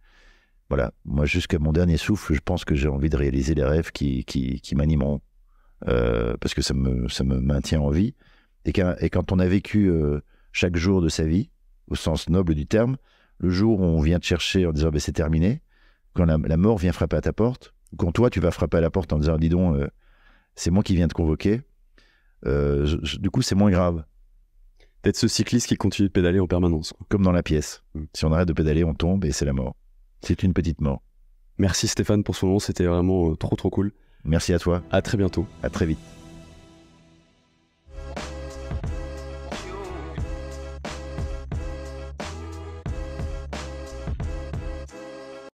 Voilà, moi jusqu'à mon dernier souffle, je pense que j'ai envie de réaliser les rêves qui, qui, m'animeront, euh, parce que ça me, ça me maintient en vie. Et, et quand on a vécu euh, chaque jour de sa vie, au sens noble du terme, le jour où on vient te chercher en disant mais ben, c'est terminé, quand la, mort vient frapper à ta porte, quand toi tu vas frapper à la porte en disant dis donc, euh, c'est moi qui viens te convoquer, du coup c'est moins grave d'être ce cycliste qui continue de pédaler en permanence. Comme dans la pièce. Mm. Si on arrête de pédaler, on tombe et c'est la mort. C'est une petite mort. Merci Stéphane pour ce moment, c'était vraiment euh, trop trop cool. Merci à toi. À très bientôt. À très vite.